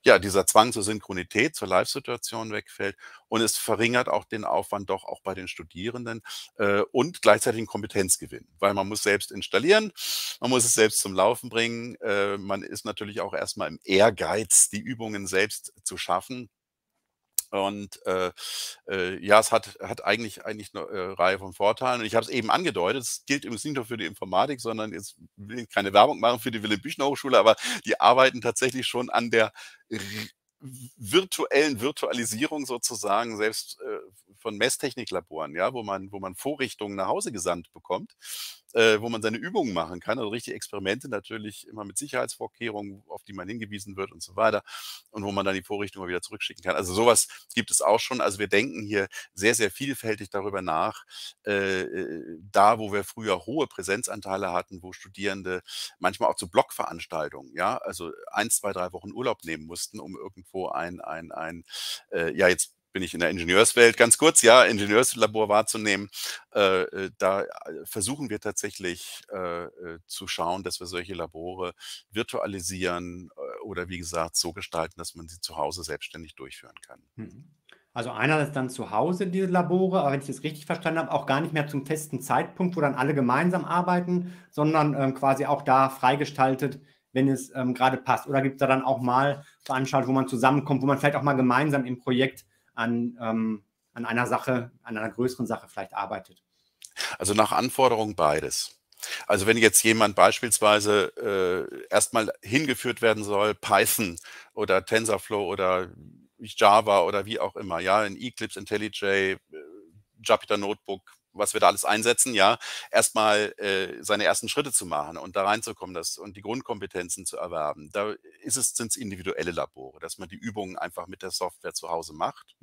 ja, dieser Zwang zur Synchronität, zur Live-Situation wegfällt. Und es verringert auch den Aufwand doch auch bei den Studierenden äh, und gleichzeitig einen Kompetenzgewinn, weil man muss selbst installieren, man muss es selbst zum Laufen bringen. Äh, man ist natürlich auch erstmal im Ehrgeiz, die Übungen selbst zu schaffen. Und äh, äh, ja, es hat, hat eigentlich, eigentlich eine äh, Reihe von Vorteilen. Und ich habe es eben angedeutet, es gilt übrigens nicht nur für die Informatik, sondern jetzt will ich keine Werbung machen für die Willem-Büchner Hochschule, aber die arbeiten tatsächlich schon an der virtuellen Virtualisierung sozusagen, selbst äh, von Messtechniklaboren, ja, wo man, wo man Vorrichtungen nach Hause gesandt bekommt, äh, wo man seine Übungen machen kann. Also richtige Experimente natürlich immer mit Sicherheitsvorkehrungen, auf die man hingewiesen wird und so weiter. Und wo man dann die Vorrichtungen wieder zurückschicken kann. Also sowas gibt es auch schon. Also wir denken hier sehr, sehr vielfältig darüber nach, äh, äh, da wo wir früher hohe Präsenzanteile hatten, wo Studierende manchmal auch zu Blockveranstaltungen, ja, also eins, zwei, drei Wochen Urlaub nehmen mussten, um irgendwo ein, ein, ein, äh, ja, jetzt bin ich in der Ingenieurswelt ganz kurz, ja, Ingenieurslabor wahrzunehmen. Äh, äh da äh, versuchen wir tatsächlich äh, äh, zu schauen, dass wir solche Labore virtualisieren oder wie gesagt so gestalten, dass man sie zu Hause selbstständig durchführen kann. Mhm. Also einerseits dann zu Hause diese Labore, aber wenn ich das richtig verstanden habe, auch gar nicht mehr zum festen Zeitpunkt, wo dann alle gemeinsam arbeiten, sondern ähm, quasi auch da freigestaltet, wenn es ähm, gerade passt. Oder gibt es da dann auch mal Veranstaltungen, wo man zusammenkommt, wo man vielleicht auch mal gemeinsam im Projekt an, ähm, an einer Sache, an einer größeren Sache vielleicht arbeitet? Also nach Anforderung beides. Also wenn jetzt jemand beispielsweise äh, erstmal hingeführt werden soll, Python oder TensorFlow oder Java oder wie auch immer, ja, in Eclipse, IntelliJ, äh, Jupyter Notebook, was wir da alles einsetzen, ja, erstmal äh, seine ersten Schritte zu machen und da reinzukommen das, und die Grundkompetenzen zu erwerben. Da ist es, sind es individuelle Labore, dass man die Übungen einfach mit der Software zu Hause macht.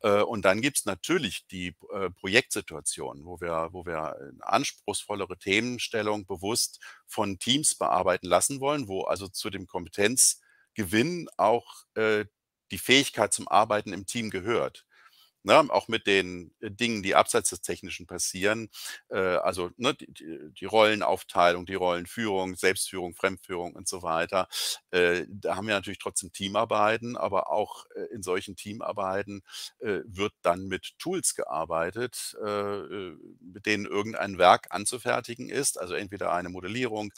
Äh, und dann gibt es natürlich die äh, Projektsituation, wo wir, wo wir eine anspruchsvollere Themenstellung bewusst von Teams bearbeiten lassen wollen, wo also zu dem Kompetenzgewinn auch äh, die Fähigkeit zum Arbeiten im Team gehört. Ne, auch mit den äh, Dingen, die abseits des Technischen passieren, äh, also ne, die, die, Rollenaufteilung, die Rollenführung, Selbstführung, Fremdführung und so weiter. Äh, da haben wir natürlich trotzdem Teamarbeiten, aber auch äh, in solchen Teamarbeiten äh, wird dann mit Tools gearbeitet, äh, mit denen irgendein Werk anzufertigen ist, also entweder eine Modellierung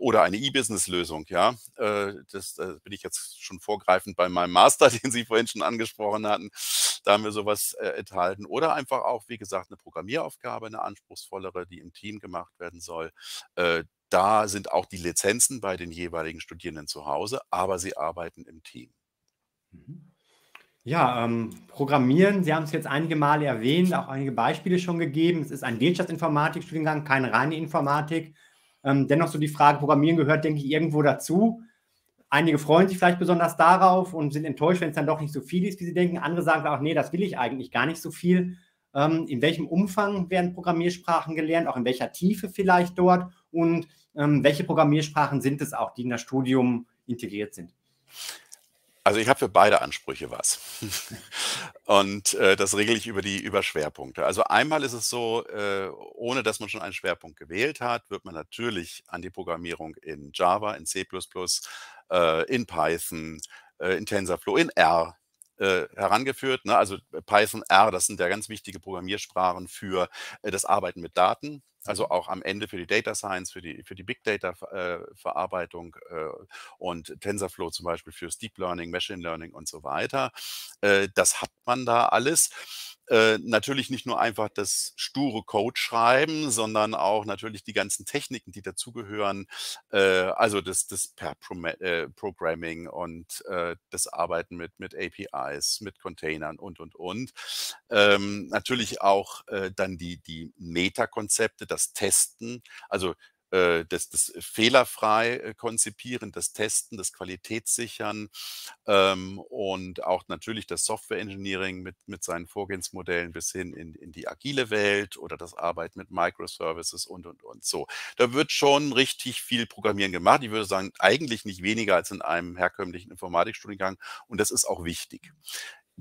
oder eine E-Business-Lösung. Ja, das, das bin ich jetzt schon vorgreifend bei meinem Master, den Sie vorhin schon angesprochen hatten. Da haben wir so sowas äh, enthalten. Oder einfach auch, wie gesagt, eine Programmieraufgabe, eine anspruchsvollere, die im Team gemacht werden soll. Äh, da sind auch die Lizenzen bei den jeweiligen Studierenden zu Hause, aber sie arbeiten im Team. Mhm. Ja, ähm, Programmieren, Sie haben es jetzt einige Male erwähnt, auch einige Beispiele schon gegeben. Es ist ein Wirtschaftsinformatikstudiengang, keine reine Informatik. Ähm, dennoch so die Frage, Programmieren gehört, denke ich, irgendwo dazu. Einige freuen sich vielleicht besonders darauf und sind enttäuscht, wenn es dann doch nicht so viel ist, wie sie denken. Andere sagen auch, nee, das will ich eigentlich gar nicht so viel. Ähm, in welchem Umfang werden Programmiersprachen gelernt, auch in welcher Tiefe vielleicht dort und ähm, welche Programmiersprachen sind es auch, die in das Studium integriert sind? Also ich habe für beide Ansprüche was. und äh, das regle ich über die über Schwerpunkte. Also einmal ist es so, äh, ohne dass man schon einen Schwerpunkt gewählt hat, wird man natürlich an die Programmierung in Java, in C++, äh, in Python, äh, in TensorFlow, in R äh, herangeführt. Ne? Also Python, R, das sind ja ganz wichtige Programmiersprachen für das Arbeiten mit Daten. Also mhm. auch am Ende für die Data Science, für die, für die Big Data Verarbeitung und TensorFlow zum Beispiel fürs Deep Learning, Machine Learning und so weiter. das hat man da alles. Äh, natürlich nicht nur einfach das sture Code schreiben, sondern auch natürlich die ganzen Techniken, die dazugehören, äh, also das, das Pair äh, Programming und äh, das Arbeiten mit, mit APIs, mit Containern und, und, und. Ähm, natürlich auch äh, dann die, die Meta-Konzepte, das Testen, also äh, das, das fehlerfrei äh, konzipieren, das Testen, das Qualitätssichern ähm, und auch natürlich das Software Engineering mit, mit seinen Vorgehensmodellen bis hin in, in die agile Welt oder das Arbeiten mit Microservices und, und, und so. Da wird schon richtig viel Programmieren gemacht. Ich würde sagen, eigentlich nicht weniger als in einem herkömmlichen Informatikstudiengang und das ist auch wichtig.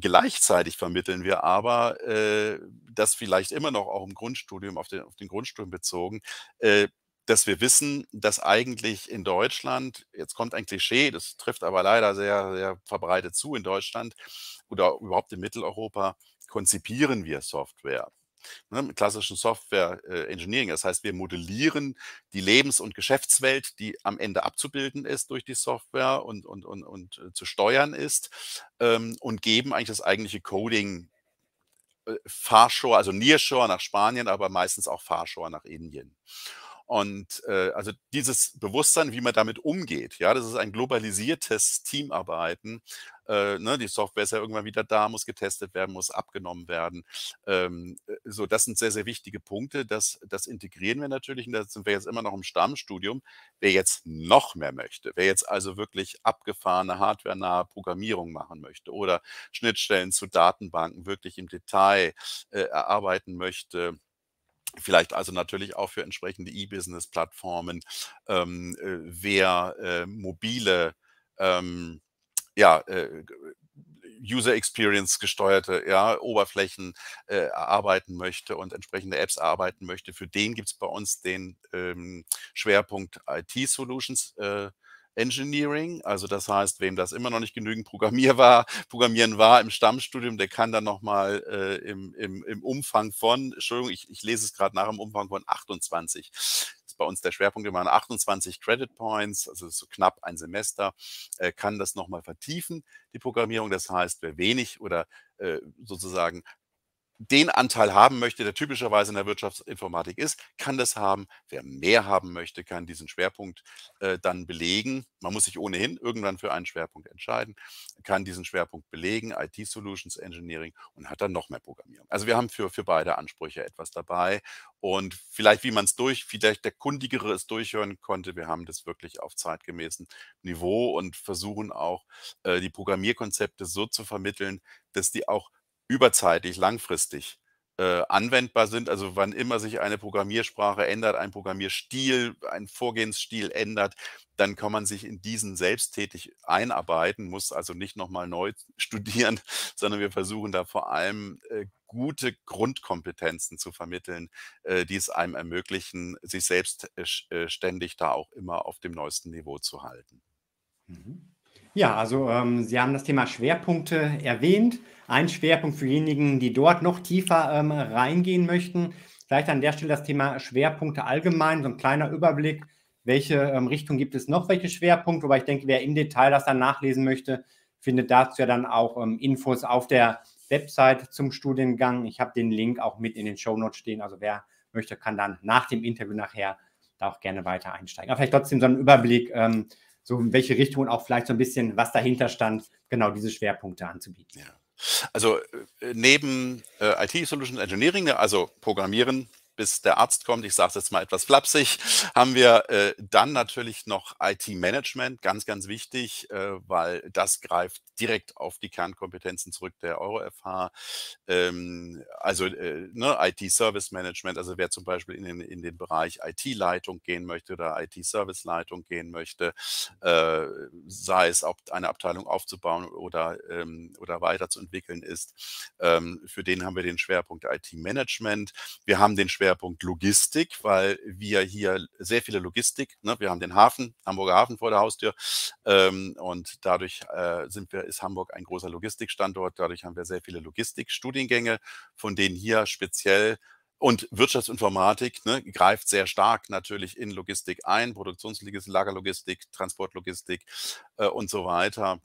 Gleichzeitig vermitteln wir aber, äh, das vielleicht immer noch auch im Grundstudium, auf den, auf den Grundstudium bezogen, äh, dass wir wissen, dass eigentlich in Deutschland, jetzt kommt ein Klischee, das trifft aber leider sehr, sehr verbreitet zu in Deutschland oder überhaupt in Mitteleuropa, konzipieren wir Software. Ne, mit klassischen Software äh, Engineering. Das heißt, wir modellieren die Lebens- und Geschäftswelt, die am Ende abzubilden ist durch die Software und, und, und, und äh, zu steuern ist ähm, und geben eigentlich das eigentliche Coding äh, Farshore, also Nearshore nach Spanien, aber meistens auch Farshore nach Indien. Und äh, also dieses Bewusstsein, wie man damit umgeht, ja, das ist ein globalisiertes Teamarbeiten. Äh, ne, die Software ist ja irgendwann wieder da, muss getestet werden, muss abgenommen werden. Ähm, äh, so, das sind sehr, sehr wichtige Punkte. Das, das integrieren wir natürlich und da sind wir jetzt immer noch im Stammstudium. Wer jetzt noch mehr möchte, wer jetzt also wirklich abgefahrene, hardwarenahe Programmierung machen möchte oder Schnittstellen zu Datenbanken wirklich im Detail äh, erarbeiten möchte, Vielleicht also natürlich auch für entsprechende E-Business-Plattformen, ähm, äh, wer äh, mobile ähm, ja, äh, äh, User Experience gesteuerte ja, Oberflächen äh, erarbeiten möchte und entsprechende Apps erarbeiten möchte. Für den gibt es bei uns den ähm, Schwerpunkt IT Solutions. Äh, Engineering. Also das heißt, wem das immer noch nicht genügend Programmier war, Programmieren war im Stammstudium, der kann dann nochmal äh, im, im, im Umfang von, Entschuldigung, ich, ich lese es gerade nach, im Umfang von 28 bei uns der Schwerpunkt immer 28 Credit Points, also so knapp ein Semester, äh, kann das nochmal vertiefen, die Programmierung. Das heißt, wer wenig oder äh, sozusagen den Anteil haben möchte, der typischerweise in der Wirtschaftsinformatik ist, kann das haben. Wer mehr haben möchte, kann diesen Schwerpunkt äh, dann belegen. Man muss sich ohnehin irgendwann für einen Schwerpunkt entscheiden, kann diesen Schwerpunkt belegen, IT Solutions Engineering und hat dann noch mehr Programmierung. Also wir haben für, für beide Ansprüche etwas dabei und vielleicht, wie man es durch, vielleicht der Kundigere es durchhören konnte, wir haben das wirklich auf zeitgemäßen Niveau und versuchen auch, äh, die Programmierkonzepte so zu vermitteln, dass die auch überzeitig, langfristig äh, anwendbar sind. Also wann immer sich eine Programmiersprache ändert, ein Programmierstil, ein Vorgehensstil ändert, dann kann man sich in diesen selbsttätig einarbeiten, muss also nicht nochmal neu studieren, sondern wir versuchen da vor allem äh, gute Grundkompetenzen zu vermitteln, äh, die es einem ermöglichen, sich selbstständig äh, äh, ständig da auch immer auf dem neuesten Niveau zu halten. Mhm. Ja, also ähm, Sie haben das Thema Schwerpunkte erwähnt. Ein Schwerpunkt für diejenigen, die dort noch tiefer ähm, reingehen möchten. Vielleicht an der Stelle das Thema Schwerpunkte allgemein, so ein kleiner Überblick, welche ähm, Richtung gibt es noch, welche Schwerpunkte. Wobei ich denke, wer im Detail das dann nachlesen möchte, findet dazu ja dann auch ähm, Infos auf der Website zum Studiengang. Ich habe den Link auch mit in den Show Notes stehen. Also wer möchte, kann dann nach dem Interview nachher da auch gerne weiter einsteigen. Aber vielleicht trotzdem so einen Überblick ähm, so in welche Richtung und auch vielleicht so ein bisschen, was dahinter stand, genau diese Schwerpunkte anzubieten. Ja. Also äh, neben äh, IT-Solution Engineering, also Programmieren, bis der Arzt kommt, ich sage es jetzt mal etwas flapsig, haben wir äh, dann natürlich noch IT-Management, ganz, ganz wichtig, äh, weil das greift direkt auf die Kernkompetenzen zurück der EuroFH. Ähm, also äh, ne, IT-Service-Management, also wer zum Beispiel in den, in den Bereich IT-Leitung gehen möchte oder IT-Service-Leitung gehen möchte, äh, sei es, ob eine Abteilung aufzubauen oder, ähm, oder weiterzuentwickeln ist, ähm, für den haben wir den Schwerpunkt IT-Management. Wir haben den Schwerpunkt Schwerpunkt Logistik, weil wir hier sehr viele Logistik, ne, wir haben den Hafen, Hamburger Hafen vor der Haustür ähm, und dadurch äh, sind wir, ist Hamburg ein großer Logistikstandort, dadurch haben wir sehr viele Logistikstudiengänge, von denen hier speziell und Wirtschaftsinformatik ne, greift sehr stark natürlich in Logistik ein, Produktionslogistik, Lagerlogistik, Transportlogistik äh, und so weiter.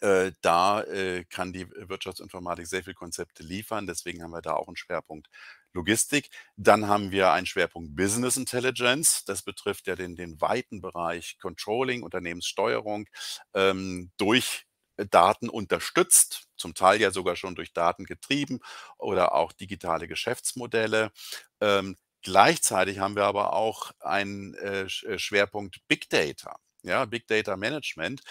Äh, da äh, kann die Wirtschaftsinformatik sehr viele Konzepte liefern. Deswegen haben wir da auch einen Schwerpunkt Logistik. Dann haben wir einen Schwerpunkt Business Intelligence. Das betrifft ja den, den weiten Bereich Controlling, Unternehmenssteuerung ähm, durch Daten unterstützt, zum Teil ja sogar schon durch Daten getrieben oder auch digitale Geschäftsmodelle. Ähm, gleichzeitig haben wir aber auch einen äh, Schwerpunkt Big Data ja, Big Data Management,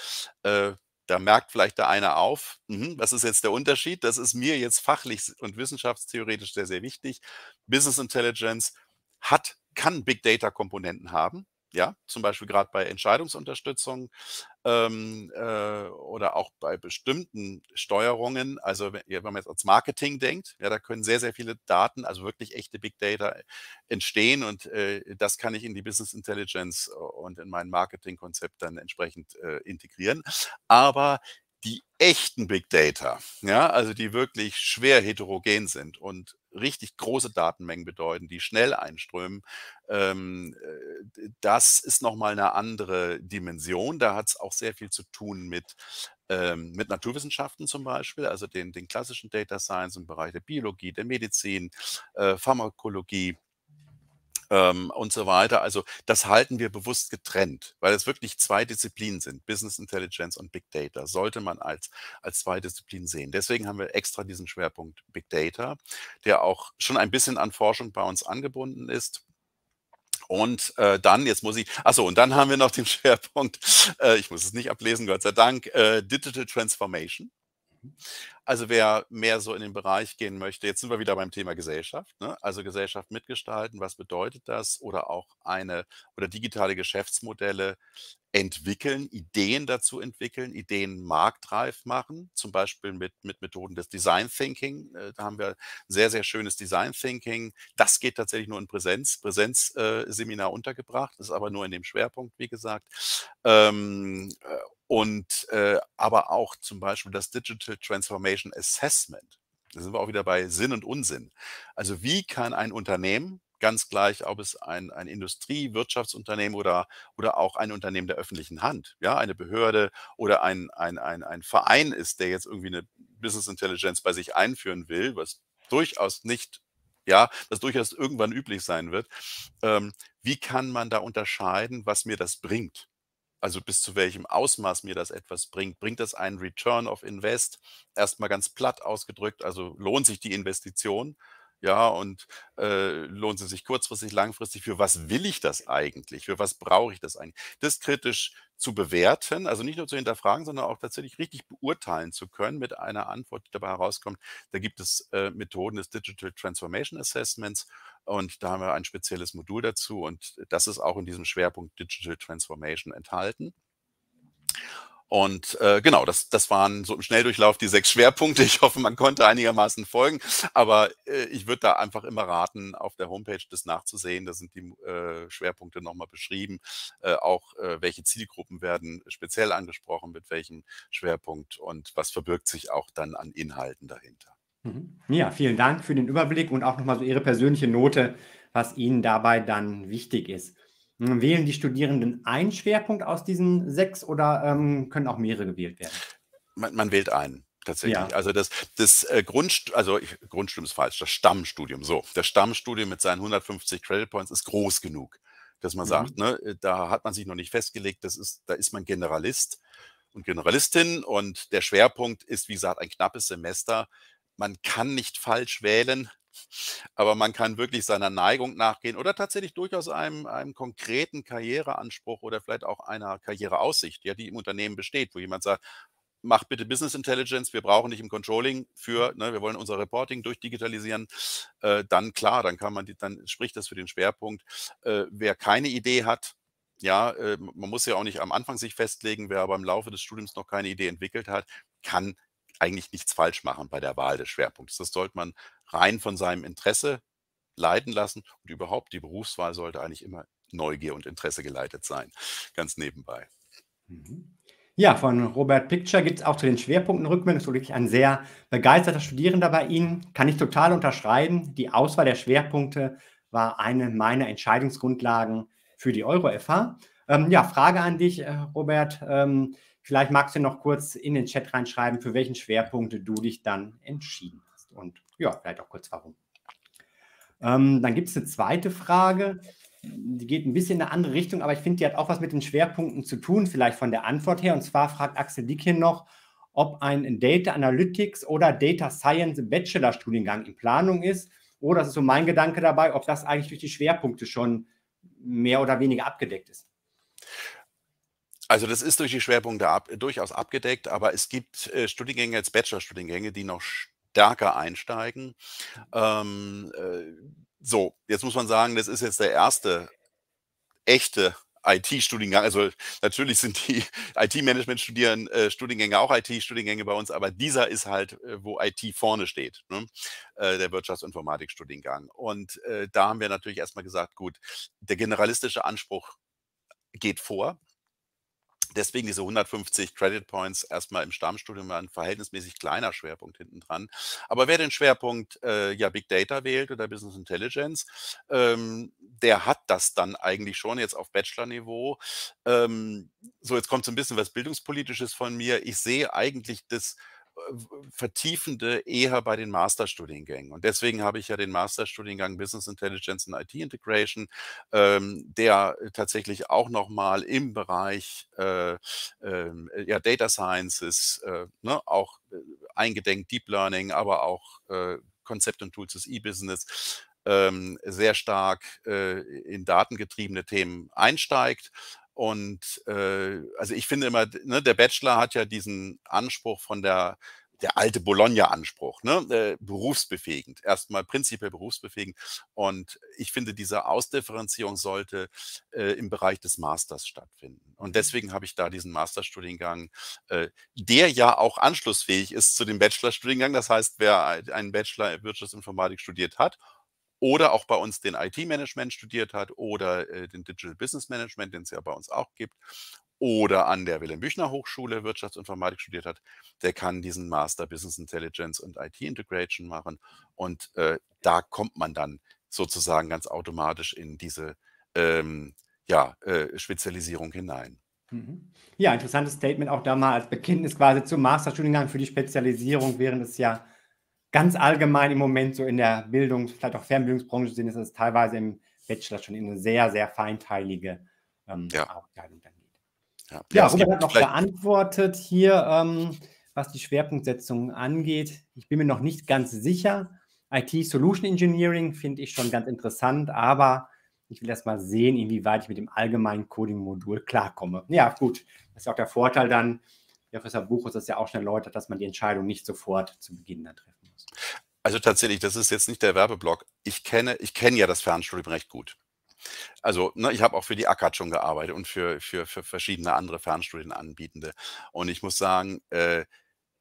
äh, da merkt vielleicht der eine auf, mhm, was ist jetzt der Unterschied? Das ist mir jetzt fachlich und wissenschaftstheoretisch sehr, sehr wichtig. Business Intelligence hat, kann Big Data Komponenten haben. Ja, zum Beispiel gerade bei Entscheidungsunterstützung ähm, äh, oder auch bei bestimmten Steuerungen. Also wenn, wenn man jetzt ans Marketing denkt, ja, da können sehr, sehr viele Daten, also wirklich echte Big Data äh, entstehen und äh, das kann ich in die Business Intelligence äh, und in mein Marketingkonzept dann entsprechend äh, integrieren. Aber die echten Big Data, ja, also die wirklich schwer heterogen sind und richtig große Datenmengen bedeuten, die schnell einströmen, ähm, äh, das ist nochmal eine andere Dimension. Da hat es auch sehr viel zu tun mit, ähm, mit Naturwissenschaften zum Beispiel, also den, den klassischen Data Science im Bereich der Biologie, der Medizin, äh, Pharmakologie, ähm, und so weiter. Also das halten wir bewusst getrennt, weil es wirklich zwei Disziplinen sind, Business Intelligence und Big Data, sollte man als, als zwei Disziplinen sehen. Deswegen haben wir extra diesen Schwerpunkt Big Data, der auch schon ein bisschen an Forschung bei uns angebunden ist. Und äh, dann, jetzt muss ich, achso, und dann haben wir noch den Schwerpunkt, äh, ich muss es nicht ablesen, Gott sei Dank, äh, Digital Transformation. Also wer mehr so in den Bereich gehen möchte, jetzt sind wir wieder beim Thema Gesellschaft, ne? also Gesellschaft mitgestalten, was bedeutet das? Oder auch eine oder digitale Geschäftsmodelle entwickeln, Ideen dazu entwickeln, Ideen marktreif machen, zum Beispiel mit, mit Methoden des Design Thinking. Äh, da haben wir sehr, sehr schönes Design Thinking. Das geht tatsächlich nur in Präsenz, Präsenzseminar äh, untergebracht, ist aber nur in dem Schwerpunkt, wie gesagt. Ähm, äh, und äh, aber auch zum Beispiel das Digital Transformation Assessment. Da sind wir auch wieder bei Sinn und Unsinn. Also wie kann ein Unternehmen, ganz gleich, ob es ein, ein Industrie-, Wirtschaftsunternehmen oder, oder auch ein Unternehmen der öffentlichen Hand, ja, eine Behörde oder ein, ein, ein, ein Verein ist, der jetzt irgendwie eine Business Intelligence bei sich einführen will, was durchaus nicht, ja, was durchaus irgendwann üblich sein wird. Ähm, wie kann man da unterscheiden, was mir das bringt? also bis zu welchem Ausmaß mir das etwas bringt. Bringt das einen Return of Invest? Erstmal ganz platt ausgedrückt, also lohnt sich die Investition ja, und äh, lohnt es sich kurzfristig, langfristig? Für was will ich das eigentlich? Für was brauche ich das eigentlich? Das kritisch zu bewerten, also nicht nur zu hinterfragen, sondern auch tatsächlich richtig beurteilen zu können mit einer Antwort, die dabei herauskommt. Da gibt es äh, Methoden des Digital Transformation Assessments und da haben wir ein spezielles Modul dazu und das ist auch in diesem Schwerpunkt Digital Transformation enthalten. Und äh, genau, das, das waren so im Schnelldurchlauf die sechs Schwerpunkte. Ich hoffe, man konnte einigermaßen folgen. Aber äh, ich würde da einfach immer raten, auf der Homepage das nachzusehen. Da sind die äh, Schwerpunkte nochmal beschrieben. Äh, auch äh, welche Zielgruppen werden speziell angesprochen, mit welchem Schwerpunkt und was verbirgt sich auch dann an Inhalten dahinter. Ja, mhm. vielen Dank für den Überblick und auch nochmal so Ihre persönliche Note, was Ihnen dabei dann wichtig ist. Wählen die Studierenden einen Schwerpunkt aus diesen sechs oder ähm, können auch mehrere gewählt werden? Man, man wählt einen. Tatsächlich. Ja. Also das, das äh, also Grundstudium ist falsch, das Stammstudium. So, das Stammstudium mit seinen 150 Credit Points ist groß genug, dass man mhm. sagt, ne, da hat man sich noch nicht festgelegt, das ist, da ist man Generalist und Generalistin und der Schwerpunkt ist, wie gesagt, ein knappes Semester. Man kann nicht falsch wählen, aber man kann wirklich seiner Neigung nachgehen oder tatsächlich durchaus einem, einem konkreten Karriereanspruch oder vielleicht auch einer Karriereaussicht, ja, die im Unternehmen besteht, wo jemand sagt, mach bitte Business Intelligence, wir brauchen dich im Controlling für, mhm. ne, wir wollen unser Reporting durchdigitalisieren, äh, dann klar, dann kann man, die, dann spricht das für den Schwerpunkt. Äh, wer keine Idee hat, ja, äh, man muss ja auch nicht am Anfang sich festlegen, wer aber im Laufe des Studiums noch keine Idee entwickelt hat, kann eigentlich nichts falsch machen bei der Wahl des Schwerpunkts. Das sollte man rein von seinem Interesse leiten lassen und überhaupt die Berufswahl sollte eigentlich immer Neugier und Interesse geleitet sein, ganz nebenbei. Mhm. Ja, von Robert Picture gibt es auch zu den Schwerpunkten Rückmeldung. Es wirklich ein sehr begeisterter Studierender bei Ihnen. Kann ich total unterschreiben. Die Auswahl der Schwerpunkte war eine meiner Entscheidungsgrundlagen für die Euro-FH. Ähm, ja, Frage an dich, äh, Robert. Ähm, Vielleicht magst du noch kurz in den Chat reinschreiben, für welchen Schwerpunkt du dich dann entschieden hast. Und ja, vielleicht auch kurz warum. Ähm, dann gibt es eine zweite Frage, die geht ein bisschen in eine andere Richtung, aber ich finde, die hat auch was mit den Schwerpunkten zu tun, vielleicht von der Antwort her. Und zwar fragt Axel Dick hier noch, ob ein Data Analytics oder Data Science Bachelor-Studiengang in Planung ist. Oder oh, das ist so mein Gedanke dabei, ob das eigentlich durch die Schwerpunkte schon mehr oder weniger abgedeckt ist. Also das ist durch die Schwerpunkte ab, durchaus abgedeckt, aber es gibt äh, Studiengänge als Bachelorstudiengänge, die noch stärker einsteigen. Mhm. Ähm, äh, so, jetzt muss man sagen, das ist jetzt der erste echte IT-Studiengang. Also natürlich sind die IT-Management-Studieren äh, Studiengänge auch IT-Studiengänge bei uns, aber dieser ist halt, äh, wo IT vorne steht, ne? äh, der Wirtschaftsinformatik-Studiengang. Und äh, da haben wir natürlich erstmal gesagt, gut, der generalistische Anspruch geht vor. Deswegen diese 150 Credit Points erstmal im Stammstudium ein verhältnismäßig kleiner Schwerpunkt hinten dran. Aber wer den Schwerpunkt äh, ja Big Data wählt oder Business Intelligence, ähm, der hat das dann eigentlich schon jetzt auf Bachelor-Niveau. Ähm, so, jetzt kommt so ein bisschen was Bildungspolitisches von mir. Ich sehe eigentlich das vertiefende eher bei den Masterstudiengängen. Und deswegen habe ich ja den Masterstudiengang Business Intelligence and IT Integration, ähm, der tatsächlich auch nochmal im Bereich äh, äh, ja, Data Sciences, äh, ne, auch äh, eingedenk Deep Learning, aber auch äh, Konzept und Tools des E-Business, ähm, sehr stark äh, in datengetriebene Themen einsteigt und äh, also ich finde immer, ne, der Bachelor hat ja diesen Anspruch von der der alte Bologna-Anspruch, ne? äh, berufsbefähigend, erstmal prinzipiell berufsbefähigend. Und ich finde, diese Ausdifferenzierung sollte äh, im Bereich des Masters stattfinden. Und mhm. deswegen habe ich da diesen Masterstudiengang, äh, der ja auch anschlussfähig ist zu dem Bachelorstudiengang. Das heißt, wer einen Bachelor in Wirtschaftsinformatik studiert hat oder auch bei uns den IT-Management studiert hat oder äh, den Digital Business Management, den es ja bei uns auch gibt, oder an der Wilhelm Büchner Hochschule Wirtschaftsinformatik studiert hat, der kann diesen Master Business Intelligence und IT Integration machen. Und äh, da kommt man dann sozusagen ganz automatisch in diese ähm, ja, äh, Spezialisierung hinein. Mhm. Ja, interessantes Statement auch da mal als Bekenntnis quasi zum Masterstudiengang für die Spezialisierung, während es ja ganz allgemein im Moment so in der Bildungs-, vielleicht auch Fernbildungsbranche sind, ist es teilweise im Bachelor schon in eine sehr, sehr feinteilige ähm, ja. dann geht. Ja, ja, ja Robert hat noch beantwortet hier, ähm, was die Schwerpunktsetzung angeht. Ich bin mir noch nicht ganz sicher. IT Solution Engineering finde ich schon ganz interessant, aber ich will erst mal sehen, inwieweit ich mit dem allgemeinen Coding-Modul klarkomme. Ja, gut. Das ist ja auch der Vorteil dann, der Professor Buchus das ja auch schnell erläutert, dass man die Entscheidung nicht sofort zu Beginn da trifft. Also tatsächlich, das ist jetzt nicht der Werbeblock. Ich kenne, ich kenne ja das Fernstudium recht gut. Also, ne, ich habe auch für die ACAD schon gearbeitet und für, für, für verschiedene andere Fernstudienanbietende. Und ich muss sagen, äh,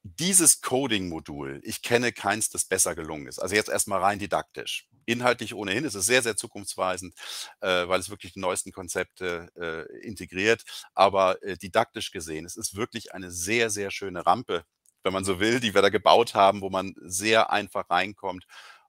dieses Coding-Modul, ich kenne keins, das besser gelungen ist. Also jetzt erstmal rein didaktisch. Inhaltlich ohnehin ist es sehr, sehr zukunftsweisend, äh, weil es wirklich die neuesten Konzepte äh, integriert. Aber äh, didaktisch gesehen, es ist wirklich eine sehr, sehr schöne Rampe, wenn man so will, die wir da gebaut haben, wo man sehr einfach reinkommt.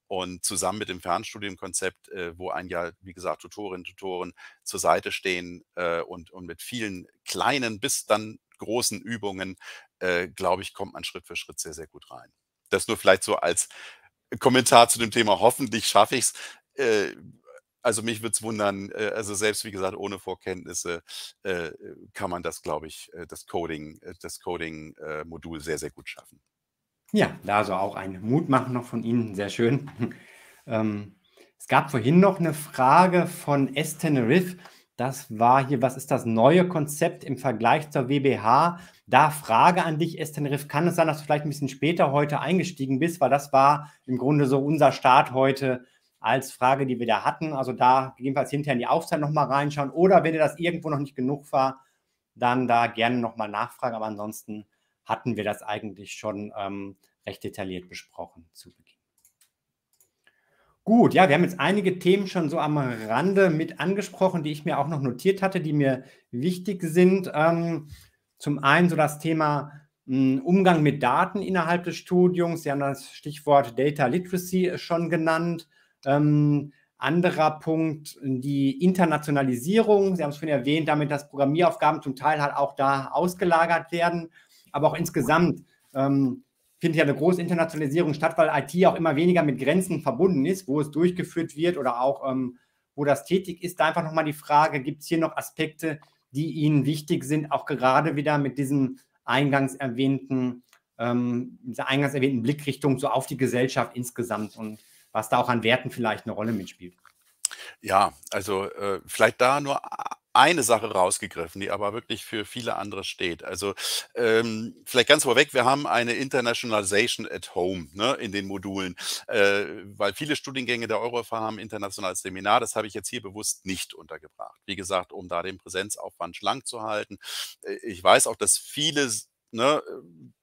Und zusammen mit dem Fernstudienkonzept, äh, wo ein Jahr, wie gesagt, Tutorinnen, Tutoren zur Seite stehen äh, und, und mit vielen kleinen bis dann großen Übungen, äh, glaube ich, kommt man Schritt für Schritt sehr, sehr gut rein. Das nur vielleicht so als Kommentar zu dem Thema, hoffentlich schaffe ich es äh, also mich würde es wundern, äh, also selbst wie gesagt, ohne Vorkenntnisse äh, kann man das, glaube ich, äh, das Coding, äh, das Coding-Modul äh, sehr, sehr gut schaffen. Ja, also auch ein Mut machen noch von Ihnen, sehr schön. ähm, es gab vorhin noch eine Frage von S. Tenerife. Das war hier, was ist das neue Konzept im Vergleich zur WBH? Da Frage an dich, Estenriff, kann es sein, dass du vielleicht ein bisschen später heute eingestiegen bist, weil das war im Grunde so unser Start heute als Frage, die wir da hatten. Also da gegebenenfalls hinterher in die Aufzeichnung nochmal reinschauen. Oder wenn dir das irgendwo noch nicht genug war, dann da gerne nochmal nachfragen. Aber ansonsten hatten wir das eigentlich schon ähm, recht detailliert besprochen zu Beginn. Gut, ja, wir haben jetzt einige Themen schon so am Rande mit angesprochen, die ich mir auch noch notiert hatte, die mir wichtig sind. Ähm, zum einen so das Thema mh, hm, Umgang mit Daten innerhalb des Studiums. Sie haben das Stichwort Data Literacy schon genannt. Ähm, anderer Punkt, die Internationalisierung. Sie haben es schon erwähnt, damit dass Programmieraufgaben zum Teil halt auch da ausgelagert werden. Aber auch insgesamt ähm, findet ja eine große Internationalisierung statt, weil IT auch immer weniger mit Grenzen verbunden ist, wo es durchgeführt wird oder auch ähm, wo das tätig ist. Da einfach nochmal die Frage, gibt es hier noch Aspekte, die Ihnen wichtig sind, auch gerade wieder mit diesem eingangs erwähnten, ähm, dieser eingangs erwähnten Blickrichtung so auf die Gesellschaft insgesamt und was da auch an Werten vielleicht eine Rolle mitspielt. Ja, also äh, vielleicht da nur eine Sache rausgegriffen, die aber wirklich für viele andere steht. Also ähm, vielleicht ganz vorweg, wir haben eine Internationalization at Home ne, in den Modulen, äh, weil viele Studiengänge der Eurofa haben internationales Seminar. Das habe ich jetzt hier bewusst nicht untergebracht. Wie gesagt, um da den Präsenzaufwand schlank zu halten. Äh, ich weiß auch, dass viele ne,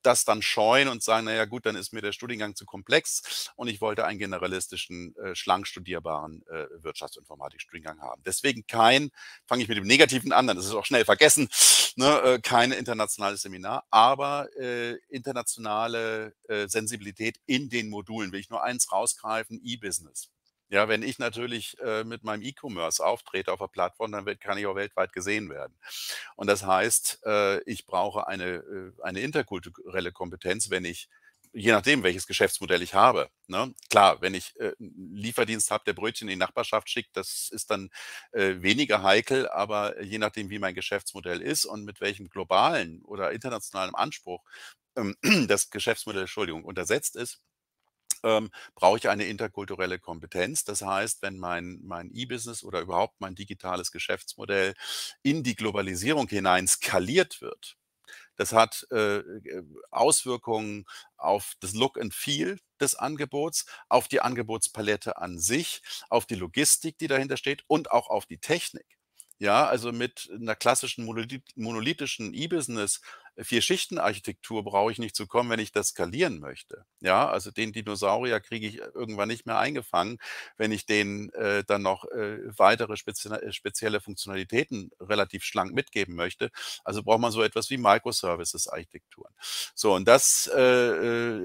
das dann scheuen und sagen, naja gut, dann ist mir der Studiengang zu komplex und ich wollte einen generalistischen, äh, schlank studierbaren äh, Wirtschaftsinformatik-Studiengang haben. Deswegen kein, fange ich mit dem Negativen an, dann ist es auch schnell vergessen, ne, äh, kein internationales Seminar, aber äh, internationale äh, Sensibilität in den Modulen. Will ich nur eins rausgreifen, E-Business. Ja, wenn ich natürlich äh, mit meinem E-Commerce auftrete auf der Plattform, dann wird, kann ich auch weltweit gesehen werden. Und das heißt, äh, ich brauche eine, äh, eine interkulturelle Kompetenz, wenn ich je nachdem, welches Geschäftsmodell ich habe. Ne? Klar, wenn ich äh, einen Lieferdienst habe, der Brötchen in die Nachbarschaft schickt, das ist dann äh, weniger heikel, aber je nachdem, wie mein Geschäftsmodell ist und mit welchem globalen oder internationalen Anspruch ähm, das Geschäftsmodell, Entschuldigung, untersetzt ist, ähm, brauche ich eine interkulturelle Kompetenz. Das heißt, wenn mein, mein E-Business oder überhaupt mein digitales Geschäftsmodell in die Globalisierung hinein skaliert wird, das hat äh, äh, Auswirkungen auf das Look and Feel des Angebots, auf die Angebotspalette an sich, auf die Logistik, die dahinter steht und auch auf die Technik. Ja, also mit einer klassischen monolithischen E-Business Vier-Schichten-Architektur brauche ich nicht zu kommen, wenn ich das skalieren möchte. Ja, also den Dinosaurier kriege ich äh, irgendwann nicht mehr eingefangen, wenn ich den äh, dann noch äh, weitere spezie äh, spezielle Funktionalitäten relativ schlank mitgeben möchte. Also braucht man so etwas wie Microservices-Architekturen. So, und das, äh,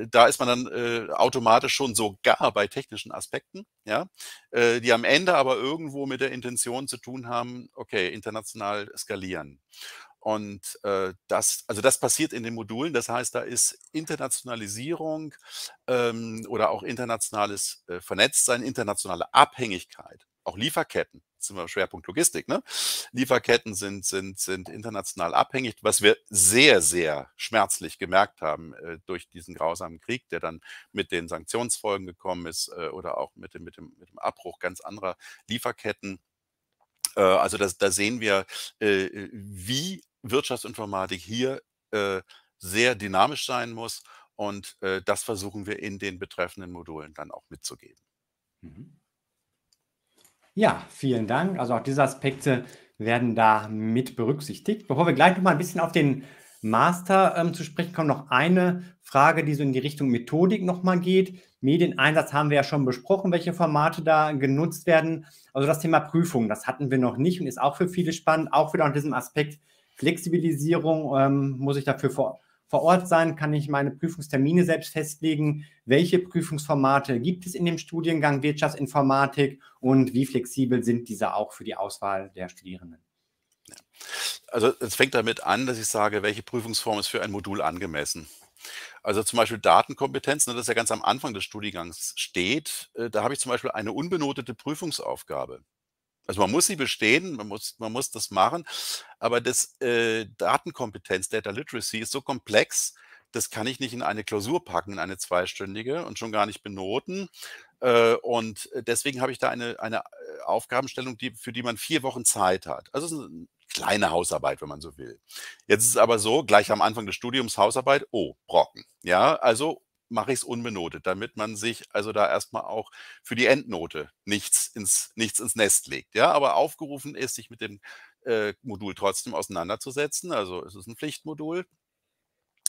äh, da ist man dann äh, automatisch schon sogar bei technischen Aspekten, ja, äh, die am Ende aber irgendwo mit der Intention zu tun haben, okay, international skalieren. Und äh, das, also das passiert in den Modulen. Das heißt, da ist Internationalisierung ähm, oder auch internationales äh, Vernetztsein, internationale Abhängigkeit, auch Lieferketten. Jetzt sind wir Schwerpunkt Logistik. Ne? Lieferketten sind, sind, sind international abhängig, was wir sehr, sehr schmerzlich gemerkt haben äh, durch diesen grausamen Krieg, der dann mit den Sanktionsfolgen gekommen ist äh, oder auch mit dem, mit, dem, mit dem Abbruch ganz anderer Lieferketten. Äh, also das, da sehen wir, äh, äh, wie Wirtschaftsinformatik hier äh, sehr dynamisch sein muss. Und äh, das versuchen wir in den betreffenden Modulen dann auch mitzugeben. Mhm. Ja, vielen Dank. Also auch diese Aspekte werden da mit berücksichtigt. Bevor wir gleich nochmal ein bisschen auf den Master ähm, zu sprechen kommen, noch eine Frage, die so in die Richtung Methodik nochmal geht. Medieneinsatz haben wir ja schon besprochen, welche Formate da genutzt werden. Also das Thema Prüfung, das hatten wir noch nicht und ist auch für viele spannend, auch wieder unter diesem Aspekt Flexibilisierung, ähm, muss ich dafür vor, vor Ort sein? Kann ich meine Prüfungstermine selbst festlegen? Welche Prüfungsformate gibt es in dem Studiengang Wirtschaftsinformatik und wie flexibel sind diese auch für die Auswahl der Studierenden? Also es fängt damit an, dass ich sage, welche Prüfungsform ist für ein Modul angemessen. Also zum Beispiel Datenkompetenz, ne, das ja ganz am Anfang des Studiengangs steht. Äh, da habe ich zum Beispiel eine unbenotete Prüfungsaufgabe. Also man muss sie bestehen, man muss, man muss das machen, aber das äh, Datenkompetenz, Data Literacy ist so komplex, das kann ich nicht in eine Klausur packen, in eine zweistündige und schon gar nicht benoten. Äh, und äh, deswegen habe ich da eine, eine äh, Aufgabenstellung, die, für die man vier Wochen Zeit hat. Also es ist eine kleine Hausarbeit, wenn man so will. Jetzt ist es aber so, gleich am Anfang des Studiums Hausarbeit, oh, Brocken. Ja, also mache ich es unbenotet, damit man sich also da erstmal auch für die Endnote nichts ins, nichts ins Nest legt. Ja, aber aufgerufen ist, sich mit dem äh, Modul trotzdem auseinanderzusetzen. Also es ist ein Pflichtmodul,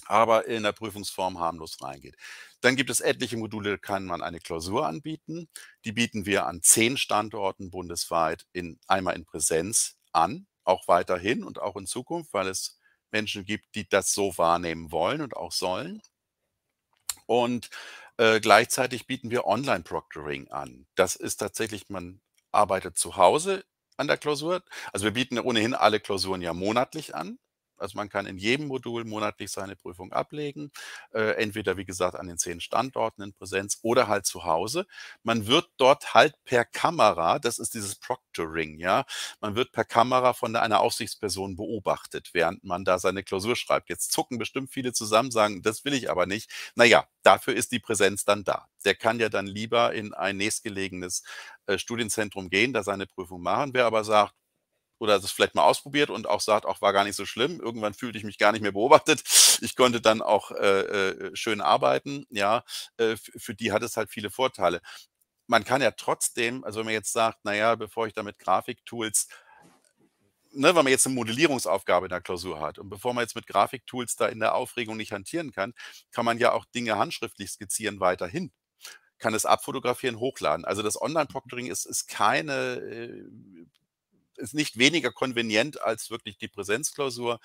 aber in der Prüfungsform harmlos reingeht. Dann gibt es etliche Module, da kann man eine Klausur anbieten. Die bieten wir an zehn Standorten bundesweit in, einmal in Präsenz an, auch weiterhin und auch in Zukunft, weil es Menschen gibt, die das so wahrnehmen wollen und auch sollen. Und äh, gleichzeitig bieten wir Online-Proctoring an. Das ist tatsächlich, man arbeitet zu Hause an der Klausur. Also wir bieten ohnehin alle Klausuren ja monatlich an. Also man kann in jedem Modul monatlich seine Prüfung ablegen, äh, entweder wie gesagt an den zehn Standorten in Präsenz oder halt zu Hause. Man wird dort halt per Kamera, das ist dieses Proctoring, ja, man wird per Kamera von einer Aufsichtsperson beobachtet, während man da seine Klausur schreibt. Jetzt zucken bestimmt viele zusammen, sagen, das will ich aber nicht. Naja, dafür ist die Präsenz dann da. Der kann ja dann lieber in ein nächstgelegenes äh, Studienzentrum gehen, da seine Prüfung machen. Wer aber sagt, oder das vielleicht mal ausprobiert und auch sagt, auch war gar nicht so schlimm. Irgendwann fühlte ich mich gar nicht mehr beobachtet. Ich konnte dann auch äh, äh schön arbeiten. Ja, äh, für die hat es halt viele Vorteile. Man kann ja trotzdem, also wenn man jetzt sagt, naja, bevor ich damit Grafiktools ne, wenn man jetzt eine Modellierungsaufgabe in der Klausur hat und bevor man jetzt mit Grafiktools da in der Aufregung nicht hantieren kann, kann man ja auch Dinge handschriftlich skizzieren weiterhin. Kann es abfotografieren, hochladen. Also das Online-Proctoring ist, ist keine äh, ist nicht weniger konvenient als wirklich die Präsenzklausur.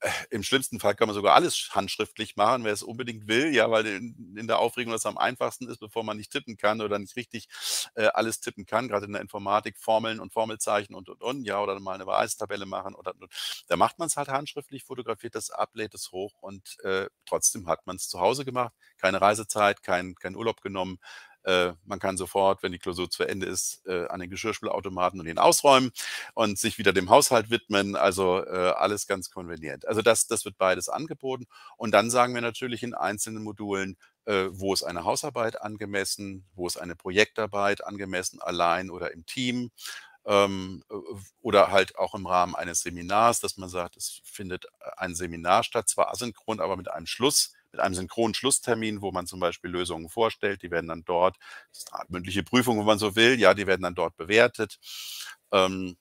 Äh, Im schlimmsten Fall kann man sogar alles handschriftlich machen, wer es unbedingt will, ja, weil in, in der Aufregung das am einfachsten ist, bevor man nicht tippen kann oder nicht richtig äh, alles tippen kann, gerade in der Informatik, Formeln und Formelzeichen und und und, ja, oder mal eine Beweistabelle machen oder und, und. Da macht man es halt handschriftlich, fotografiert das ab, es hoch und äh, trotzdem hat man es zu Hause gemacht, keine Reisezeit, kein, kein Urlaub genommen, äh, man kann sofort, wenn die Klausur zu Ende ist, äh, an den Geschirrspülautomaten und ihn ausräumen und sich wieder dem Haushalt widmen. Also äh, alles ganz konvenient. Also das, das wird beides angeboten. Und dann sagen wir natürlich in einzelnen Modulen, äh, wo ist eine Hausarbeit angemessen, wo ist eine Projektarbeit angemessen, allein oder im Team ähm, äh, oder halt auch im Rahmen eines Seminars, dass man sagt, es findet ein Seminar statt, zwar asynchron, aber mit einem Schluss mit einem synchronen Schlusstermin, wo man zum Beispiel Lösungen vorstellt. Die werden dann dort, das ist eine mündliche Prüfung, wenn man so will, ja, die werden dann dort bewertet. Ähm,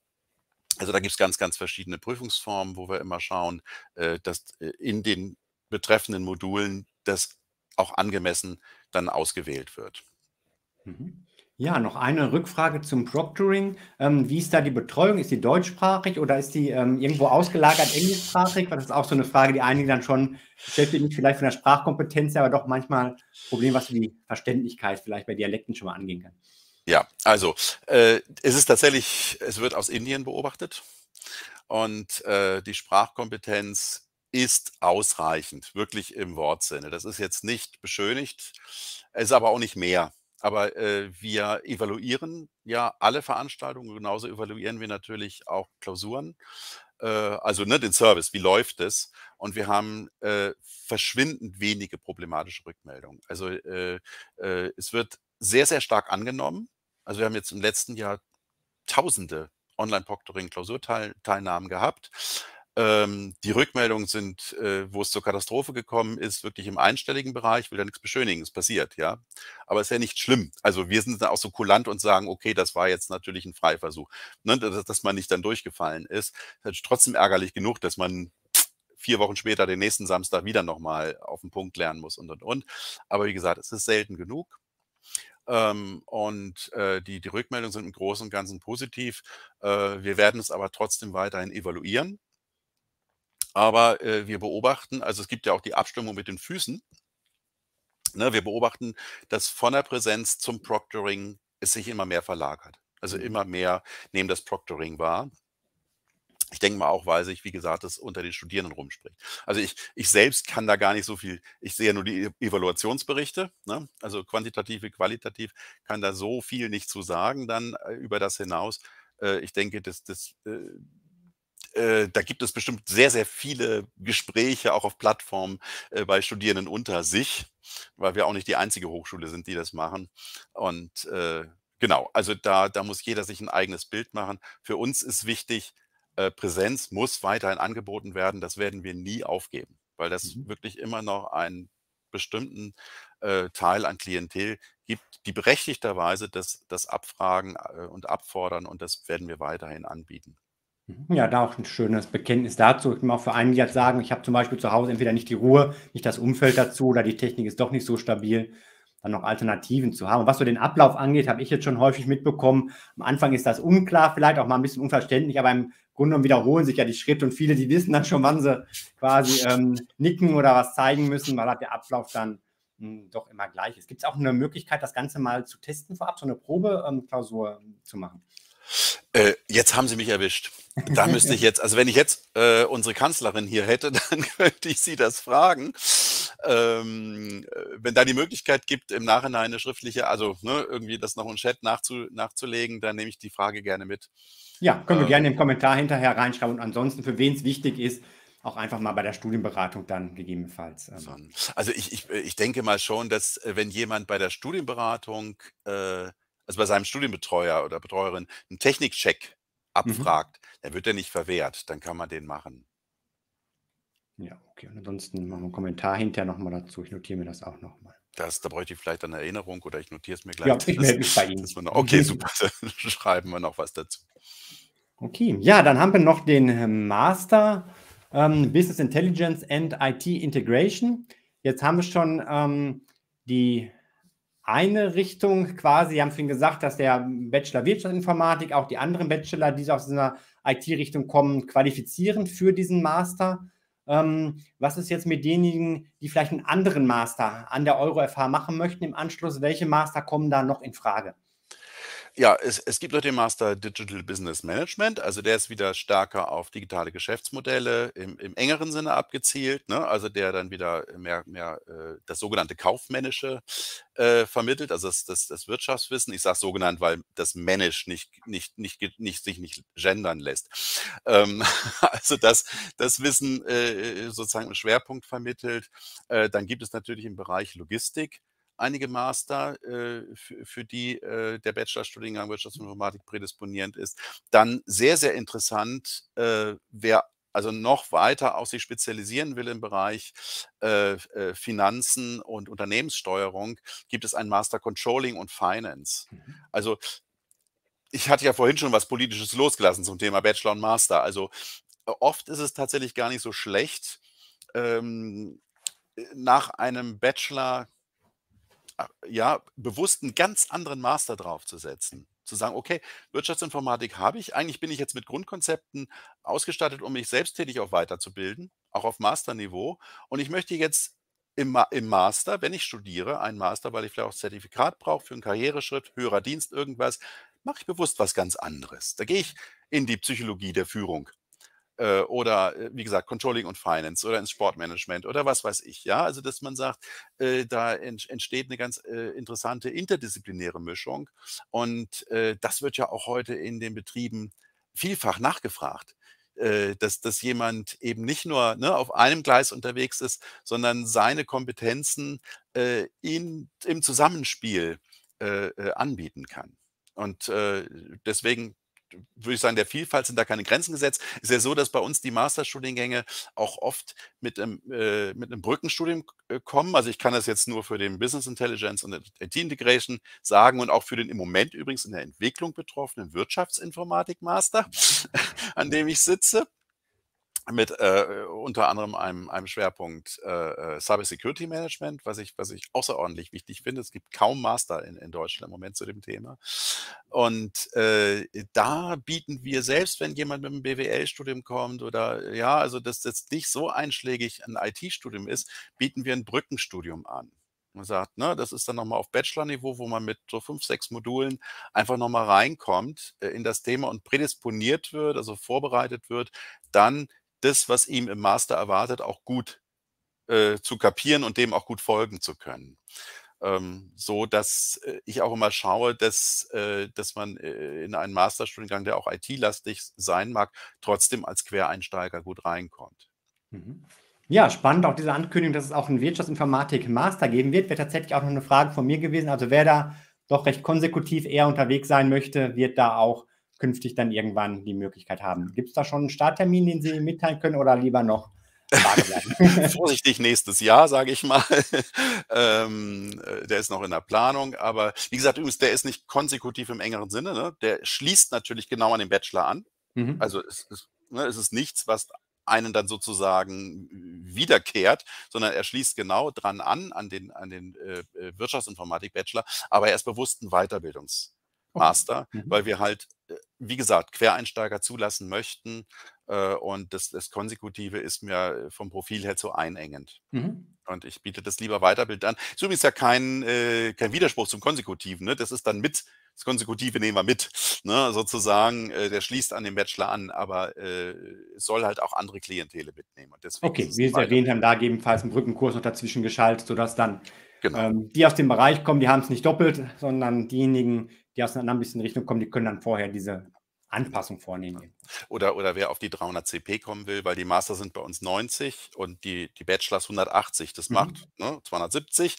also da gibt es ganz, ganz verschiedene Prüfungsformen, wo wir immer schauen, äh, dass äh, in den betreffenden Modulen das auch angemessen dann ausgewählt wird. Mhm. Ja, noch eine Rückfrage zum Proctoring. Ähm, wie ist da die Betreuung? Ist die deutschsprachig oder ist die ähm, irgendwo ausgelagert englischsprachig? Das ist auch so eine Frage, die einige dann schon beschäftigt, nicht vielleicht von der Sprachkompetenz, aber doch manchmal Problem, was die Verständlichkeit vielleicht bei Dialekten schon mal angehen kann. Ja, also äh, es ist tatsächlich, es wird aus Indien beobachtet und äh, die Sprachkompetenz ist ausreichend, wirklich im Wortsinne. Das ist jetzt nicht beschönigt, ist aber auch nicht mehr. Aber äh, wir evaluieren ja alle Veranstaltungen, genauso evaluieren wir natürlich auch Klausuren, äh, also ne, den Service, wie läuft es? Und wir haben äh, verschwindend wenige problematische Rückmeldungen. Also äh, äh, es wird sehr, sehr stark angenommen. Also wir haben jetzt im letzten Jahr tausende Online-Proctoring-Klausurteilnahmen gehabt. Ähm, die Rückmeldungen sind, äh, wo es zur Katastrophe gekommen ist, wirklich im einstelligen Bereich. Ich will da nichts beschönigen, es passiert, ja. Aber es ist ja nicht schlimm. Also wir sind dann auch so kulant und sagen, okay, das war jetzt natürlich ein Freiversuch. Ne? Dass, dass man nicht dann durchgefallen ist. Das ist halt trotzdem ärgerlich genug, dass man vier Wochen später den nächsten Samstag wieder nochmal auf den Punkt lernen muss und und und. Aber wie gesagt, es ist selten genug. Ähm, und äh, die, die Rückmeldungen sind im Großen und Ganzen positiv. Äh, wir werden es aber trotzdem weiterhin evaluieren. Aber äh, wir beobachten, also es gibt ja auch die Abstimmung mit den Füßen. Ne, wir beobachten, dass von der Präsenz zum Proctoring es sich immer mehr verlagert. Also mhm. immer mehr nehmen das Proctoring wahr. Ich denke mal auch, weil sich, wie gesagt, das unter den Studierenden rumspricht. Also ich, ich selbst kann da gar nicht so viel, ich sehe nur die e-, Evaluationsberichte, ne? also quantitativ wie qualitativ, kann da so viel nicht zu sagen dann äh, über das hinaus. Äh, ich denke, das, das äh, äh, da gibt es bestimmt sehr, sehr viele Gespräche auch auf Plattformen äh, bei Studierenden unter sich, weil wir auch nicht die einzige Hochschule sind, die das machen. Und äh, genau, also da, da muss jeder sich ein eigenes Bild machen. Für uns ist wichtig, äh, Präsenz muss weiterhin angeboten werden. Das werden wir nie aufgeben, weil das mhm. wirklich immer noch einen bestimmten äh, Teil an Klientel gibt, die berechtigterweise das, das Abfragen und Abfordern und das werden wir weiterhin anbieten. Mhm. Ja, da auch ein schönes Bekenntnis dazu. Ich kann auch für einen jetzt sagen, ich habe zum Beispiel zu Hause entweder nicht die Ruhe, nicht das Umfeld dazu oder die Technik ist doch nicht so stabil, dann noch Alternativen zu haben. Und was so den Ablauf angeht, habe ich jetzt schon häufig mitbekommen. Am Anfang ist das unklar, vielleicht auch mal ein bisschen unverständlich, aber im Grunde genommen wiederholen sich ja die Schritte und viele, die wissen dann schon, wann sie quasi ähm, nicken oder was zeigen müssen, weil halt der Ablauf dann mh, hm, doch immer gleich ist. Gibt es auch eine Möglichkeit, das Ganze mal zu testen vorab, so eine Probeklausur ähm, zu machen? Äh, jetzt haben Sie mich erwischt. Da müsste ich jetzt, also wenn ich jetzt äh, unsere Kanzlerin hier hätte, dann könnte ich sie das fragen. Ähm, äh, wenn da die Möglichkeit gibt, im Nachhinein eine schriftliche, also ne, irgendwie das noch im Chat nachzu, nachzulegen, dann nehme ich die Frage gerne mit. Ja, können wir ähm, gerne im Kommentar hinterher reinschreiben. Und ansonsten, für wen es wichtig ist, auch einfach mal bei der Studienberatung dann gegebenenfalls. Ähm. Also ich, ich, ich denke mal schon, dass äh, wenn jemand bei der Studienberatung äh, also bei seinem Studienbetreuer oder Betreuerin einen Technikcheck mhm. abfragt, mhm. dann wird er nicht verwehrt. Dann kann man den machen. Ja, okay. Und ansonsten machen wir einen Kommentar hinterher nochmal dazu. Ich notiere mir das auch nochmal. Das, da bräuchte ich vielleicht eine Erinnerung oder ich notiere es mir gleich. Ja, ich melde mich bei Ihnen. Noch, okay, super. Dann schreiben wir noch was dazu. Okay, ja, dann haben wir noch den äh, Master ähm, Business Intelligence and IT Integration. Jetzt haben wir schon ähm, die eine Richtung quasi, Sie haben vorhin gesagt, dass der Bachelor Wirtschaftsinformatik auch die anderen Bachelor, die aus einer IT-Richtung kommen, qualifizieren für diesen Master. Ähm, was ist jetzt mit denjenigen, die vielleicht einen anderen Master an der Euro-FH machen möchten im Anschluss? Welche Master kommen da noch in Frage? Ja, es, es gibt noch den Master Digital Business Management. Also der ist wieder stärker auf digitale Geschäftsmodelle im, im engeren Sinne abgezielt. Ne? Also der dann wieder mehr, mehr äh, das sogenannte Kaufmännische äh, vermittelt, also das, das, das Wirtschaftswissen. Ich sage sogenannt, weil das Manage nicht, nicht, nicht, nicht, nicht sich nicht gendern lässt. Ähm, also das, das Wissen äh, sozusagen im Schwerpunkt vermittelt. Äh, dann gibt es natürlich im Bereich Logistik einige Master, äh, für, für die äh, der Bachelorstudiengang Wirtschaftsinformatik prädisponierend ist. Dann sehr, sehr interessant, äh, wer also noch weiter auf sich spezialisieren will im Bereich äh, Finanzen und Unternehmenssteuerung, gibt es ein Master Controlling und Finance. Mhm. Also ich hatte ja vorhin schon was Politisches losgelassen zum Thema Bachelor und Master. Also oft ist es tatsächlich gar nicht so schlecht, ähm, nach einem Bachelor ja, bewusst einen ganz anderen Master draufzusetzen. Zu sagen, okay, Wirtschaftsinformatik habe ich, eigentlich bin ich jetzt mit Grundkonzepten ausgestattet, um mich selbsttätig auch weiterzubilden, auch auf Masterniveau. Und ich möchte jetzt im, im Master, wenn ich studiere, einen Master, weil ich vielleicht auch Zertifikat brauche für einen Karriereschritt, höherer Dienst, irgendwas, mache ich bewusst was ganz anderes. Da gehe ich in die Psychologie der Führung äh, oder äh, wie gesagt Controlling und Finance oder ins Sportmanagement oder was weiß ich. Ja, also dass man sagt, äh, da ent entsteht eine ganz äh, interessante interdisziplinäre Mischung und äh, das wird ja auch heute in den Betrieben vielfach nachgefragt äh, dass, dass jemand eben nicht nur ne, auf einem Gleis unterwegs ist, sondern seine Kompetenzen äh, in, im Zusammenspiel äh, anbieten kann. Und äh, deswegen würde ich sagen, der Vielfalt sind da keine Grenzen gesetzt. Ist ja so, dass bei uns die Masterstudiengänge auch oft mit einem, äh, mit einem Brückenstudium äh, kommen. Also ich kann das jetzt nur für den Business Intelligence und IT Integration sagen und auch für den im Moment übrigens in der Entwicklung betroffenen Wirtschaftsinformatik Master, mhm. an dem ich sitze mit äh, unter anderem einem, einem Schwerpunkt äh, äh Cyber Security Management, was ich, was ich außerordentlich wichtig finde. Es gibt kaum Master in, in Deutschland im Moment zu dem Thema. Und äh, da bieten wir selbst, wenn jemand mit einem BWL-Studium kommt oder äh, ja, also dass das nicht so einschlägig ein IT-Studium ist, bieten wir ein Brückenstudium an. Man sagt, ne, das ist dann nochmal auf Bachelor-Niveau, wo man mit so fünf, sechs Modulen einfach nochmal reinkommt äh, in das Thema und prädisponiert wird, also vorbereitet wird, dann das, was ihm im Master erwartet, auch gut äh, zu kapieren und dem auch gut folgen zu können. Ähm, so dass äh, ich auch immer schaue, dass, äh, dass man äh, in einen Masterstudiengang, der auch IT-lastig sein mag, trotzdem als Quereinsteiger gut reinkommt. Mhm. Ja, spannend auch diese Ankündigung, dass es auch einen Wirtschaftsinformatik-Master geben wird. Wäre tatsächlich auch noch eine Frage von mir gewesen. Also wer da doch recht konsekutiv eher unterwegs sein möchte, wird da auch künftig dann irgendwann die Möglichkeit haben. Gibt es da schon einen Starttermin, den Sie mitteilen können oder lieber noch? Vorsichtig nächstes Jahr, sage ich mal. ähm, äh, der ist noch in der Planung, aber wie gesagt, übrigens, der ist nicht konsekutiv im engeren Sinne. Ne? Der schließt natürlich genau an den Bachelor an. Mhm. Also es, es, ne, es ist nichts, was einen dann sozusagen wiederkehrt, sondern er schließt genau dran an, an den, an den äh, äh Wirtschaftsinformatik-Bachelor, aber er ist bewusst ein Weiterbildungs- Master, okay. mhm. weil wir halt, äh, wie gesagt, Quereinsteiger zulassen möchten. Äh, und das, das Konsekutive ist mir äh, vom Profil her zu einengend. Mhm. Und ich biete das lieber Weiterbild an. Ist übrigens ja kein, äh, kein Widerspruch zum Konsekutiven. Ne? Das ist dann mit, das Konsekutive nehmen wir mit, ne? sozusagen. Äh, der schließt an den Bachelor an, aber äh, soll halt auch andere Klientele mitnehmen. Und okay, wie Sie erwähnt haben, da gegebenenfalls einen Brückenkurs noch dazwischen geschaltet, sodass dann genau. ähm, die aus dem Bereich kommen, die haben es nicht doppelt, sondern diejenigen, die aus einer anderen Richtung kommen, die können dann vorher diese Anpassung vornehmen. Oder, oder wer auf die 300 CP kommen will, weil die Master sind bei uns 90 und die, die Bachelors 180, das mhm. macht ne, 270.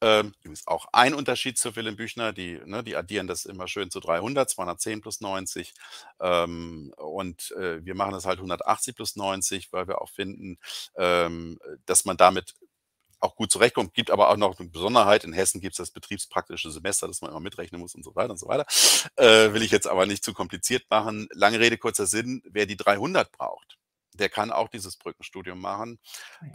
Ähm, übrigens auch ein Unterschied zu Willem Büchner, die, ne, die addieren das immer schön zu 300, 210 plus 90. Ähm, und äh, wir machen das halt 180 plus 90, weil wir auch finden, ähm, dass man damit auch gut zurechtkommt. Gibt aber auch noch eine Besonderheit. In Hessen gibt es das betriebspraktische Semester, das man immer mitrechnen muss und so weiter und so weiter. Äh, will ich jetzt aber nicht zu kompliziert machen. Lange Rede, kurzer Sinn. Wer die 300 braucht, der kann auch dieses Brückenstudium machen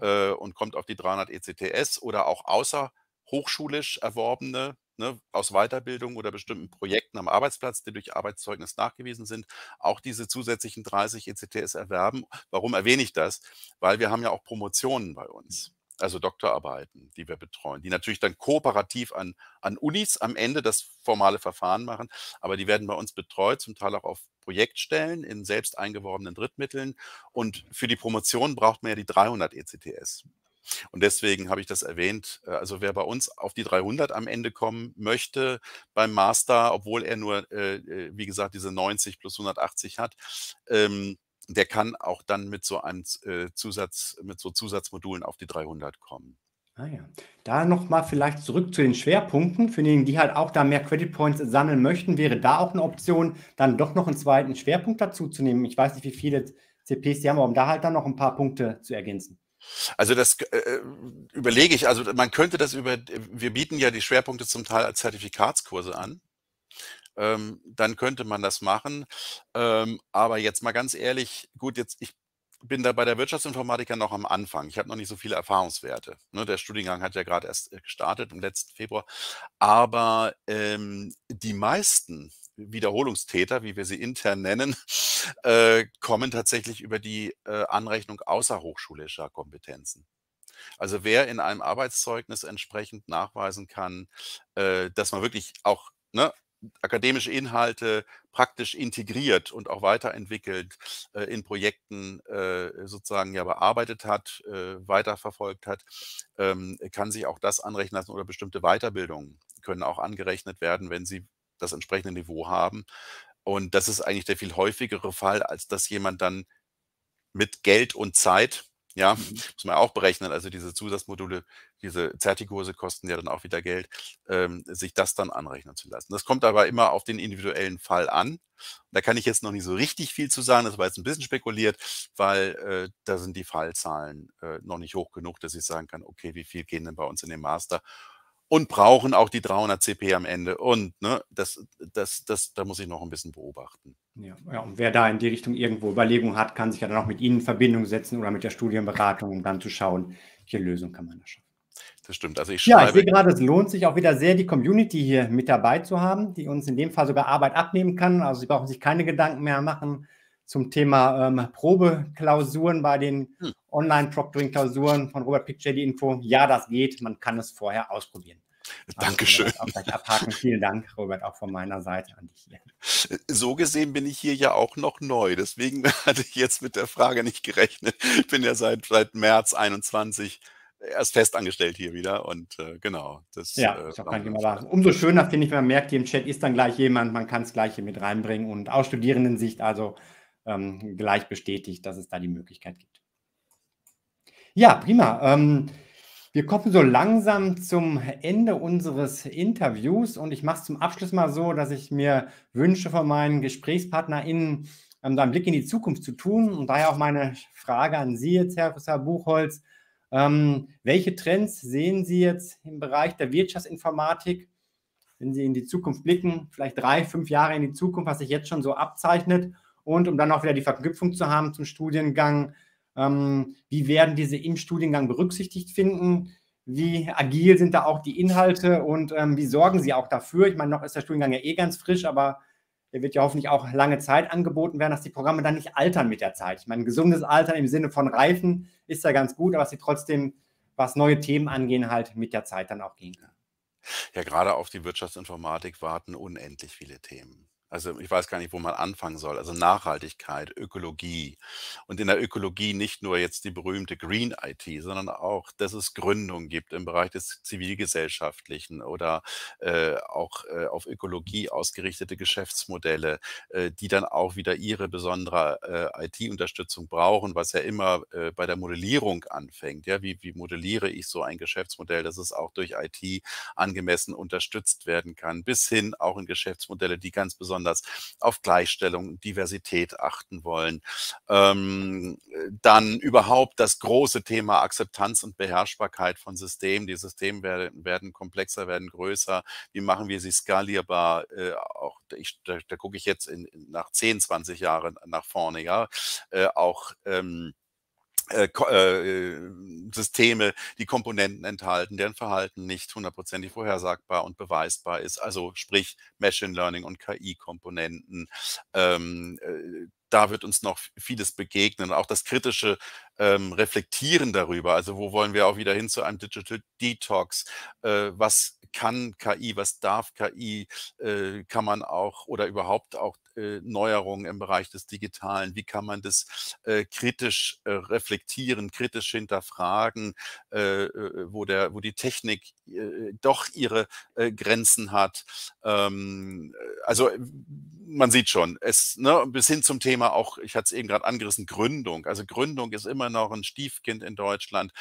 ah äh, und kommt auf die 300 ECTS oder auch außer hochschulisch erworbene ne, aus Weiterbildung oder bestimmten Projekten am Arbeitsplatz, die durch Arbeitszeugnis nachgewiesen sind, auch diese zusätzlichen 30 ECTS erwerben. Warum erwähne ich das? Weil wir haben ja auch Promotionen bei uns also Doktorarbeiten, die wir betreuen, die natürlich dann kooperativ an, an Unis am Ende das formale Verfahren machen, aber die werden bei uns betreut, zum Teil auch auf Projektstellen in selbst eingeworbenen Drittmitteln. Und für die Promotion braucht man ja die 300 ECTS. Und deswegen habe ich das erwähnt. Äh, also wer bei uns auf die 300 am Ende kommen möchte beim Master, obwohl er nur, äh, äh, wie gesagt, diese 90 plus 180 hat, ähm, der kann auch dann mit so einem äh, Zusatz, mit so Zusatzmodulen auf die 300 kommen. Ah ja. Da nochmal vielleicht zurück zu den Schwerpunkten. Für diejenigen, die halt auch da mehr Credit Points sammeln möchten, wäre da auch eine Option, dann doch noch einen zweiten Schwerpunkt dazu zu nehmen. Ich weiß nicht, wie viele CPs die haben, aber um da halt dann noch ein paar Punkte zu ergänzen. Also das äh, äh, überlege ich. Also man könnte das über, wir bieten ja die Schwerpunkte zum Teil als Zertifikatskurse an ähm, dann könnte man das machen. Ähm, aber jetzt mal ganz ehrlich, gut, jetzt ich bin da bei der Wirtschaftsinformatiker noch am Anfang. Ich habe noch nicht so viele Erfahrungswerte. Ne, der Studiengang hat ja gerade erst äh, gestartet im letzten Februar. Aber ähm, die meisten Wiederholungstäter, wie wir sie intern nennen, äh, kommen tatsächlich über die äh, Anrechnung außerhochschulischer Kompetenzen. Also wer in einem Arbeitszeugnis entsprechend nachweisen kann, äh, dass man wirklich auch ne, akademische Inhalte praktisch integriert und auch weiterentwickelt äh, in Projekten äh, sozusagen ja bearbeitet hat, äh, weiterverfolgt hat, ähm, kann sich auch das anrechnen lassen oder bestimmte Weiterbildungen können auch angerechnet werden, wenn sie das entsprechende Niveau haben. Und das ist eigentlich der viel häufigere Fall, als dass jemand dann mit Geld und Zeit ja, mhm. muss man auch berechnen. Also diese Zusatzmodule, diese Zertikurse kosten ja dann auch wieder Geld, ähm, sich das dann anrechnen zu lassen. Das kommt aber immer auf den individuellen Fall an. Da kann ich jetzt noch nicht so richtig viel zu sagen. Das war jetzt ein bisschen spekuliert, weil äh, da sind die Fallzahlen äh, noch nicht hoch genug, dass ich sagen kann, okay, wie viel gehen denn bei uns in den Master? Und brauchen auch die 300 CP am Ende. Und ne, das, das, das, da muss ich noch ein bisschen beobachten. Ja, ja, und wer da in die Richtung irgendwo Überlegungen hat, kann sich ja dann auch mit Ihnen in Verbindung setzen oder mit der Studienberatung, um dann zu schauen, welche Lösung kann man da schaffen. Das stimmt. Also ich ja, ich sehe gerade, es lohnt sich auch wieder sehr, die Community hier mit dabei zu haben, die uns in dem Fall sogar Arbeit abnehmen kann. Also Sie brauchen sich keine Gedanken mehr machen zum Thema ähm, Probeklausuren bei den hm. Online-Proctoring-Klausuren von Robert Picture, die Info. Ja, das geht. Man kann es vorher ausprobieren. Dankeschön. abhaken. Vielen Dank, Robert, auch von meiner Seite an dich. So gesehen bin ich hier ja auch noch neu. Deswegen hatte ich jetzt mit der Frage nicht gerechnet. Ich bin ja seit, seit März 21 erst festangestellt hier wieder und äh, genau. Das, ja, äh, das kann ich immer sagen. Umso schöner finde ich, wenn man merkt, hier im Chat ist dann gleich jemand, man kann es gleich hier mit reinbringen und aus Studierendensicht also ähm, gleich bestätigt, dass es da die Möglichkeit gibt. Ja, prima. Ähm, wir kommen so langsam zum Ende unseres Interviews und ich mache es zum Abschluss mal so, dass ich mir wünsche von meinen GesprächspartnerInnen, ähm, da einen Blick in die Zukunft zu tun. Und daher auch meine Frage an Sie jetzt, Herr Professor Buchholz. Ähm, welche Trends sehen Sie jetzt im Bereich der Wirtschaftsinformatik, wenn Sie in die Zukunft blicken, vielleicht drei, fünf Jahre in die Zukunft, was sich jetzt schon so abzeichnet? Und um dann auch wieder die Verknüpfung zu haben zum Studiengang, ähm, wie werden diese im Studiengang berücksichtigt finden? Wie agil sind da auch die Inhalte und ähm, wie sorgen sie auch dafür? Ich meine, noch ist der Studiengang ja eh ganz frisch, aber er wird ja hoffentlich auch lange Zeit angeboten werden, dass die Programme dann nicht altern mit der Zeit. Ich meine, gesundes Altern im Sinne von Reifen ist ja ganz gut, aber dass sie trotzdem, was neue Themen angehen, halt mit der Zeit dann auch gehen können. Ja, gerade auf die Wirtschaftsinformatik warten unendlich viele Themen. Also ich weiß gar nicht, wo man anfangen soll. Also Nachhaltigkeit, Ökologie. Und in der Ökologie nicht nur jetzt die berühmte Green IT, sondern auch, dass es Gründungen gibt im Bereich des zivilgesellschaftlichen oder äh, auch äh, auf Ökologie ausgerichtete Geschäftsmodelle, äh, die dann auch wieder ihre besondere äh, IT-Unterstützung brauchen, was ja immer äh, bei der Modellierung anfängt. Ja, wie, wie modelliere ich so ein Geschäftsmodell, dass es auch durch IT angemessen unterstützt werden kann, bis hin auch in Geschäftsmodelle, die ganz besonders besonders auf Gleichstellung und Diversität achten wollen. Ähm, dann überhaupt das große Thema Akzeptanz und Beherrschbarkeit von Systemen. Die Systeme werden, werden komplexer, werden größer. Wie machen wir sie skalierbar? Äh, auch ich, da, da gucke ich jetzt in, nach 10, 20 Jahren nach vorne, ja. Äh, auch ähm, äh, äh, Systeme, die Komponenten enthalten, deren Verhalten nicht hundertprozentig vorhersagbar und beweisbar ist. Also sprich Machine Learning und KI-Komponenten. Ähm, äh, da wird uns noch vieles begegnen. Auch das kritische ähm, Reflektieren darüber. Also wo wollen wir auch wieder hin zu einem Digital Detox? Äh, was kann KI, was darf KI? Äh, kann man auch oder überhaupt auch äh, Neuerungen im Bereich des Digitalen, wie kann man das äh, kritisch äh, reflektieren, kritisch hinterfragen, äh, äh, wo, der, wo die Technik doch ihre Grenzen hat. Ähm, also man sieht schon, es, ne, bis hin zum Thema auch, ich hatte es eben gerade angerissen, Gründung. Also Gründung ist immer noch ein Stiefkind in Deutschland.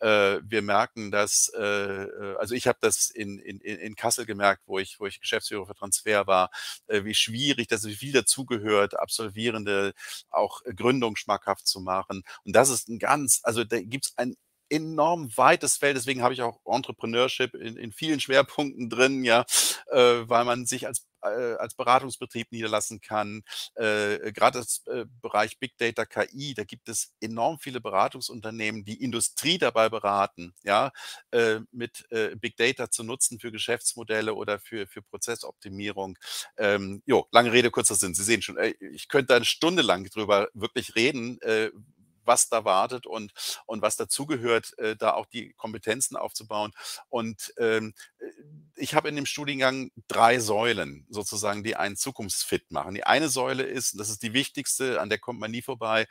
wir merken das, also ich habe das in, in, in Kassel gemerkt, wo ich, wo ich Geschäftsführer für Transfer war, wie schwierig das ist, wie viel dazugehört, Absolvierende auch äh, Gründung schmackhaft zu machen. Und das ist ein ganz, also da gibt es ein enorm weites Feld. Deswegen habe ich auch Entrepreneurship in, in vielen Schwerpunkten drin, ja, äh, weil man sich als äh, als Beratungsbetrieb niederlassen kann. Äh, äh Gerade im äh, Bereich Big Data KI, da gibt es enorm viele Beratungsunternehmen, die Industrie dabei beraten, ja, äh, mit Big Data zu nutzen für Geschäftsmodelle oder für, für Prozessoptimierung. Ähm, jo, lange Rede, kurzer Sinn. Sie sehen schon, ich könnte eine Stunde lang drüber wirklich reden, was da wartet und, und was dazugehört, äh, da auch die Kompetenzen aufzubauen. Und ähm, äh, ich habe in dem Studiengang drei Säulen sozusagen, die einen zukunftsfit machen. Die eine Säule ist, und das ist die wichtigste, an der kommt man nie vorbei,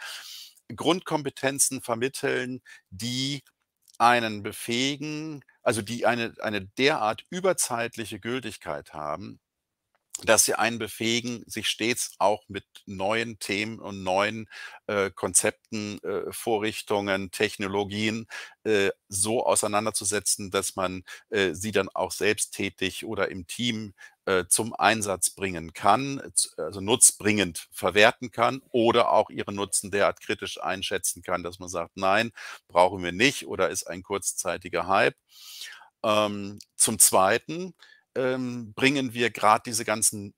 Grundkompetenzen vermitteln, die einen befähigen, also die eine, eine derart überzeitliche Gültigkeit haben, dass sie einen befähigen, sich stets auch mit neuen Themen und neuen äh, Konzepten, äh, Vorrichtungen, Technologien äh, so auseinanderzusetzen, dass man äh, sie dann auch selbsttätig oder im Team äh, zum Einsatz bringen kann, also nutzbringend verwerten kann oder auch ihren Nutzen derart kritisch einschätzen kann, dass man sagt, nein, brauchen wir nicht oder ist ein kurzzeitiger Hype. Ähm, zum Zweiten, ähm, bringen wir gerade diese ganzen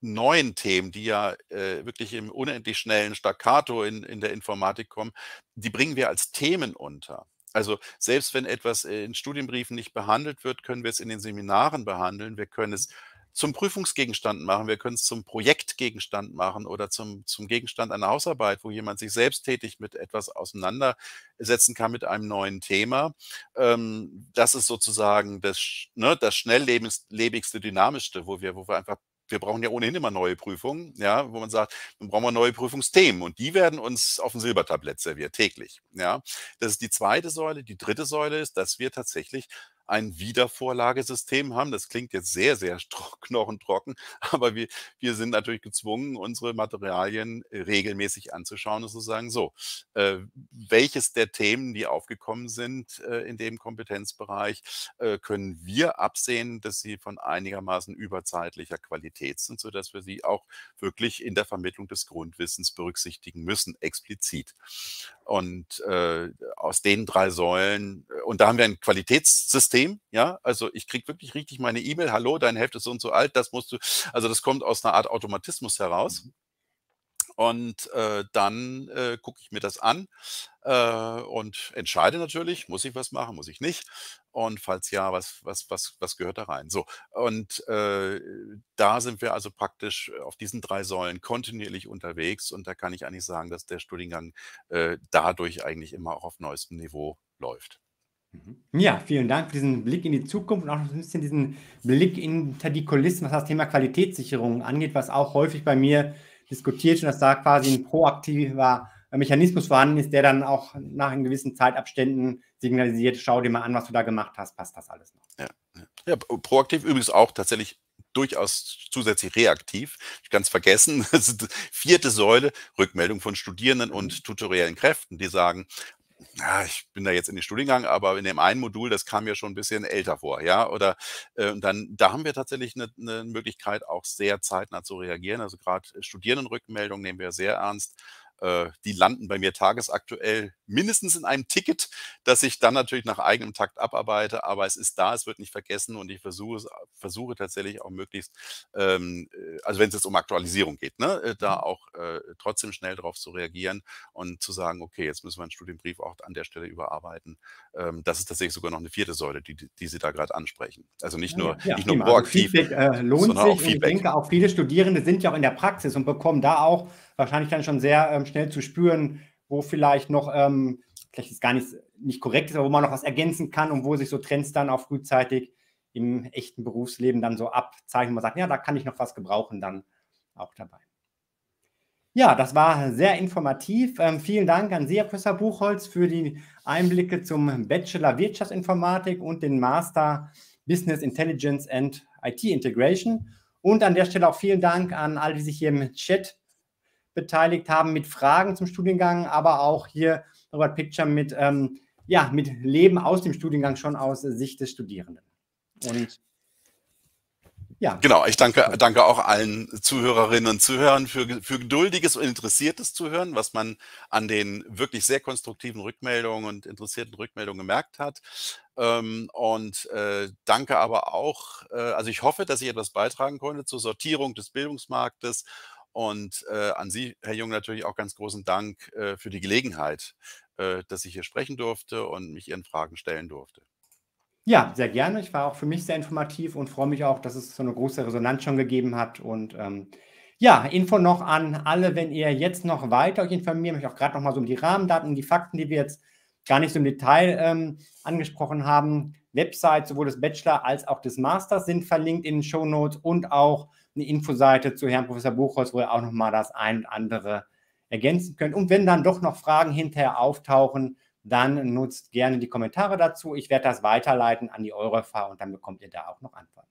neuen Themen, die ja äh, wirklich im unendlich schnellen Staccato in, in der Informatik kommen, die bringen wir als Themen unter. Also selbst wenn etwas äh, in Studienbriefen nicht behandelt wird, können wir es in den Seminaren behandeln. Wir können es mhm zum Prüfungsgegenstand machen, wir können es zum Projektgegenstand machen oder zum, zum Gegenstand einer Hausarbeit, wo jemand sich selbsttätig mit etwas auseinandersetzen kann, mit einem neuen Thema. Ähm, das ist sozusagen das, ne, das schnelllebigste, dynamischste, wo wir, wo wir einfach wir brauchen ja ohnehin immer neue Prüfungen, ja, wo man sagt, dann brauchen wir neue Prüfungsthemen und die werden uns auf dem Silbertablett serviert, täglich. Ja. Das ist die zweite Säule. Die dritte Säule ist, dass wir tatsächlich ein Wiedervorlagesystem haben. Das klingt jetzt sehr, sehr knochentrocken, aber wir, wir sind natürlich gezwungen, unsere Materialien äh, regelmäßig anzuschauen und zu sagen, so, äh, welches der Themen, die aufgekommen sind äh, in dem Kompetenzbereich, äh, können wir absehen, dass sie von einigermaßen überzeitlicher Qualität sind, sodass wir sie auch wirklich in der Vermittlung des Grundwissens berücksichtigen müssen, explizit. Und äh, aus den drei Säulen, äh, und da haben wir ein Qualitätssystem, ja, also ich kriege wirklich richtig meine E-Mail, hallo, dein Hälfte ist so und so alt, das musst du, also das kommt aus einer Art Automatismus heraus. Mhm. Und äh, dann äh, gucke ich mir das an äh, und entscheide natürlich, muss ich was machen, muss ich nicht. Und falls ja, was, was, was, was gehört da rein? So, und äh, da sind wir also praktisch auf diesen drei Säulen kontinuierlich unterwegs. Und da kann ich eigentlich sagen, dass der Studiengang äh, dadurch eigentlich immer auch auf neuestem Niveau läuft. Mhm. Ja, vielen Dank für diesen Blick in die Zukunft und auch noch ein bisschen diesen Blick hinter die Kulissen, was das Thema Qualitätssicherung angeht, was auch häufig bei mir diskutiert und dass da quasi ein proaktiver Mechanismus vorhanden ist, der dann auch nach einem gewissen Zeitabständen signalisiert, schau dir mal an, was du da gemacht hast, passt das alles noch. Ja, ja proaktiv übrigens auch tatsächlich durchaus zusätzlich reaktiv. Ich kann es vergessen. vierte Säule, Rückmeldung von Studierenden und mhm. tutoriellen Kräften, die sagen, ja, ich bin da jetzt in den Studiengang, aber in dem einen Modul, das kam ja schon ein bisschen älter vor, ja, oder äh, dann, da haben wir tatsächlich eine, eine Möglichkeit, auch sehr zeitnah zu reagieren. Also gerade äh, Studierendenrückmeldungen nehmen wir sehr ernst äh, die landen bei mir tagesaktuell mindestens in einem Ticket, das ich dann natürlich nach eigenem Takt abarbeite, aber es ist da, es wird nicht vergessen und ich versuche, versuche tatsächlich auch möglichst, ähm, äh, also wenn es jetzt um Aktualisierung geht, ne, äh, da mhm. auch äh, trotzdem schnell darauf zu reagieren und zu sagen, okay, jetzt müssen wir einen Studienbrief auch an der Stelle überarbeiten. Ähm, das ist tatsächlich sogar noch eine vierte Säule, die, die Sie da gerade ansprechen. Also nicht ah, nur, ja, nicht nur also proaktiv, Feedback, äh, lohnt sondern sich auch Feedback. Und ich denke, auch viele Studierende sind ja auch in der Praxis und bekommen da auch wahrscheinlich dann schon sehr ähm, schnell zu spüren, wo vielleicht noch, ähm, vielleicht ist gar nicht, nicht korrekt ist, aber wo man noch was ergänzen kann und wo sich so Trends dann auch frühzeitig im echten Berufsleben dann so abzeichnen, man sagt, ja, da kann ich noch was gebrauchen, dann auch dabei. Ja, das war sehr informativ. Ähm, vielen Dank an Sie, Professor Buchholz, für die Einblicke zum Bachelor Wirtschaftsinformatik und den Master Business Intelligence and IT Integration. Und an der Stelle auch vielen Dank an alle, die sich hier im Chat beteiligt haben mit Fragen zum Studiengang, aber auch hier Robert Picture mit, ähm, ja, mit Leben aus dem Studiengang schon aus Sicht des Studierenden. Und ja. Genau, ich danke, danke auch allen Zuhörerinnen und Zuhörern für, für geduldiges und interessiertes Zuhören, was man an den wirklich sehr konstruktiven Rückmeldungen und interessierten Rückmeldungen gemerkt hat. Ähm, und äh, danke aber auch, äh, also ich hoffe, dass ich etwas beitragen konnte zur Sortierung des Bildungsmarktes und äh, an Sie, Herr Jung, natürlich auch ganz großen Dank äh, für die Gelegenheit, äh, dass ich hier sprechen durfte und mich Ihren Fragen stellen durfte. Ja, sehr gerne. Ich war auch für mich sehr informativ und freue mich auch, dass es so eine große Resonanz schon gegeben hat. Und ähm, ja, Info noch an alle, wenn ihr jetzt noch weiter euch informieren möchtet, auch gerade noch mal so um die Rahmendaten, die Fakten, die wir jetzt gar nicht so im Detail ähm, angesprochen haben. Website sowohl des Bachelor als auch des Masters sind verlinkt in den Show Notes und auch eine Infoseite zu Herrn Professor Buchholz, wo ihr auch nochmal das ein und andere ergänzen könnt. Und wenn dann doch noch Fragen hinterher auftauchen, dann nutzt gerne die Kommentare dazu. Ich werde das weiterleiten an die Eurofa und dann bekommt ihr da auch noch Antworten.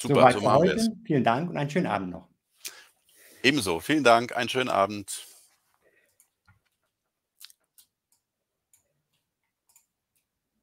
Super, Soweit so machen wir es. Vielen Dank und einen schönen Abend noch. Ebenso, vielen Dank, einen schönen Abend.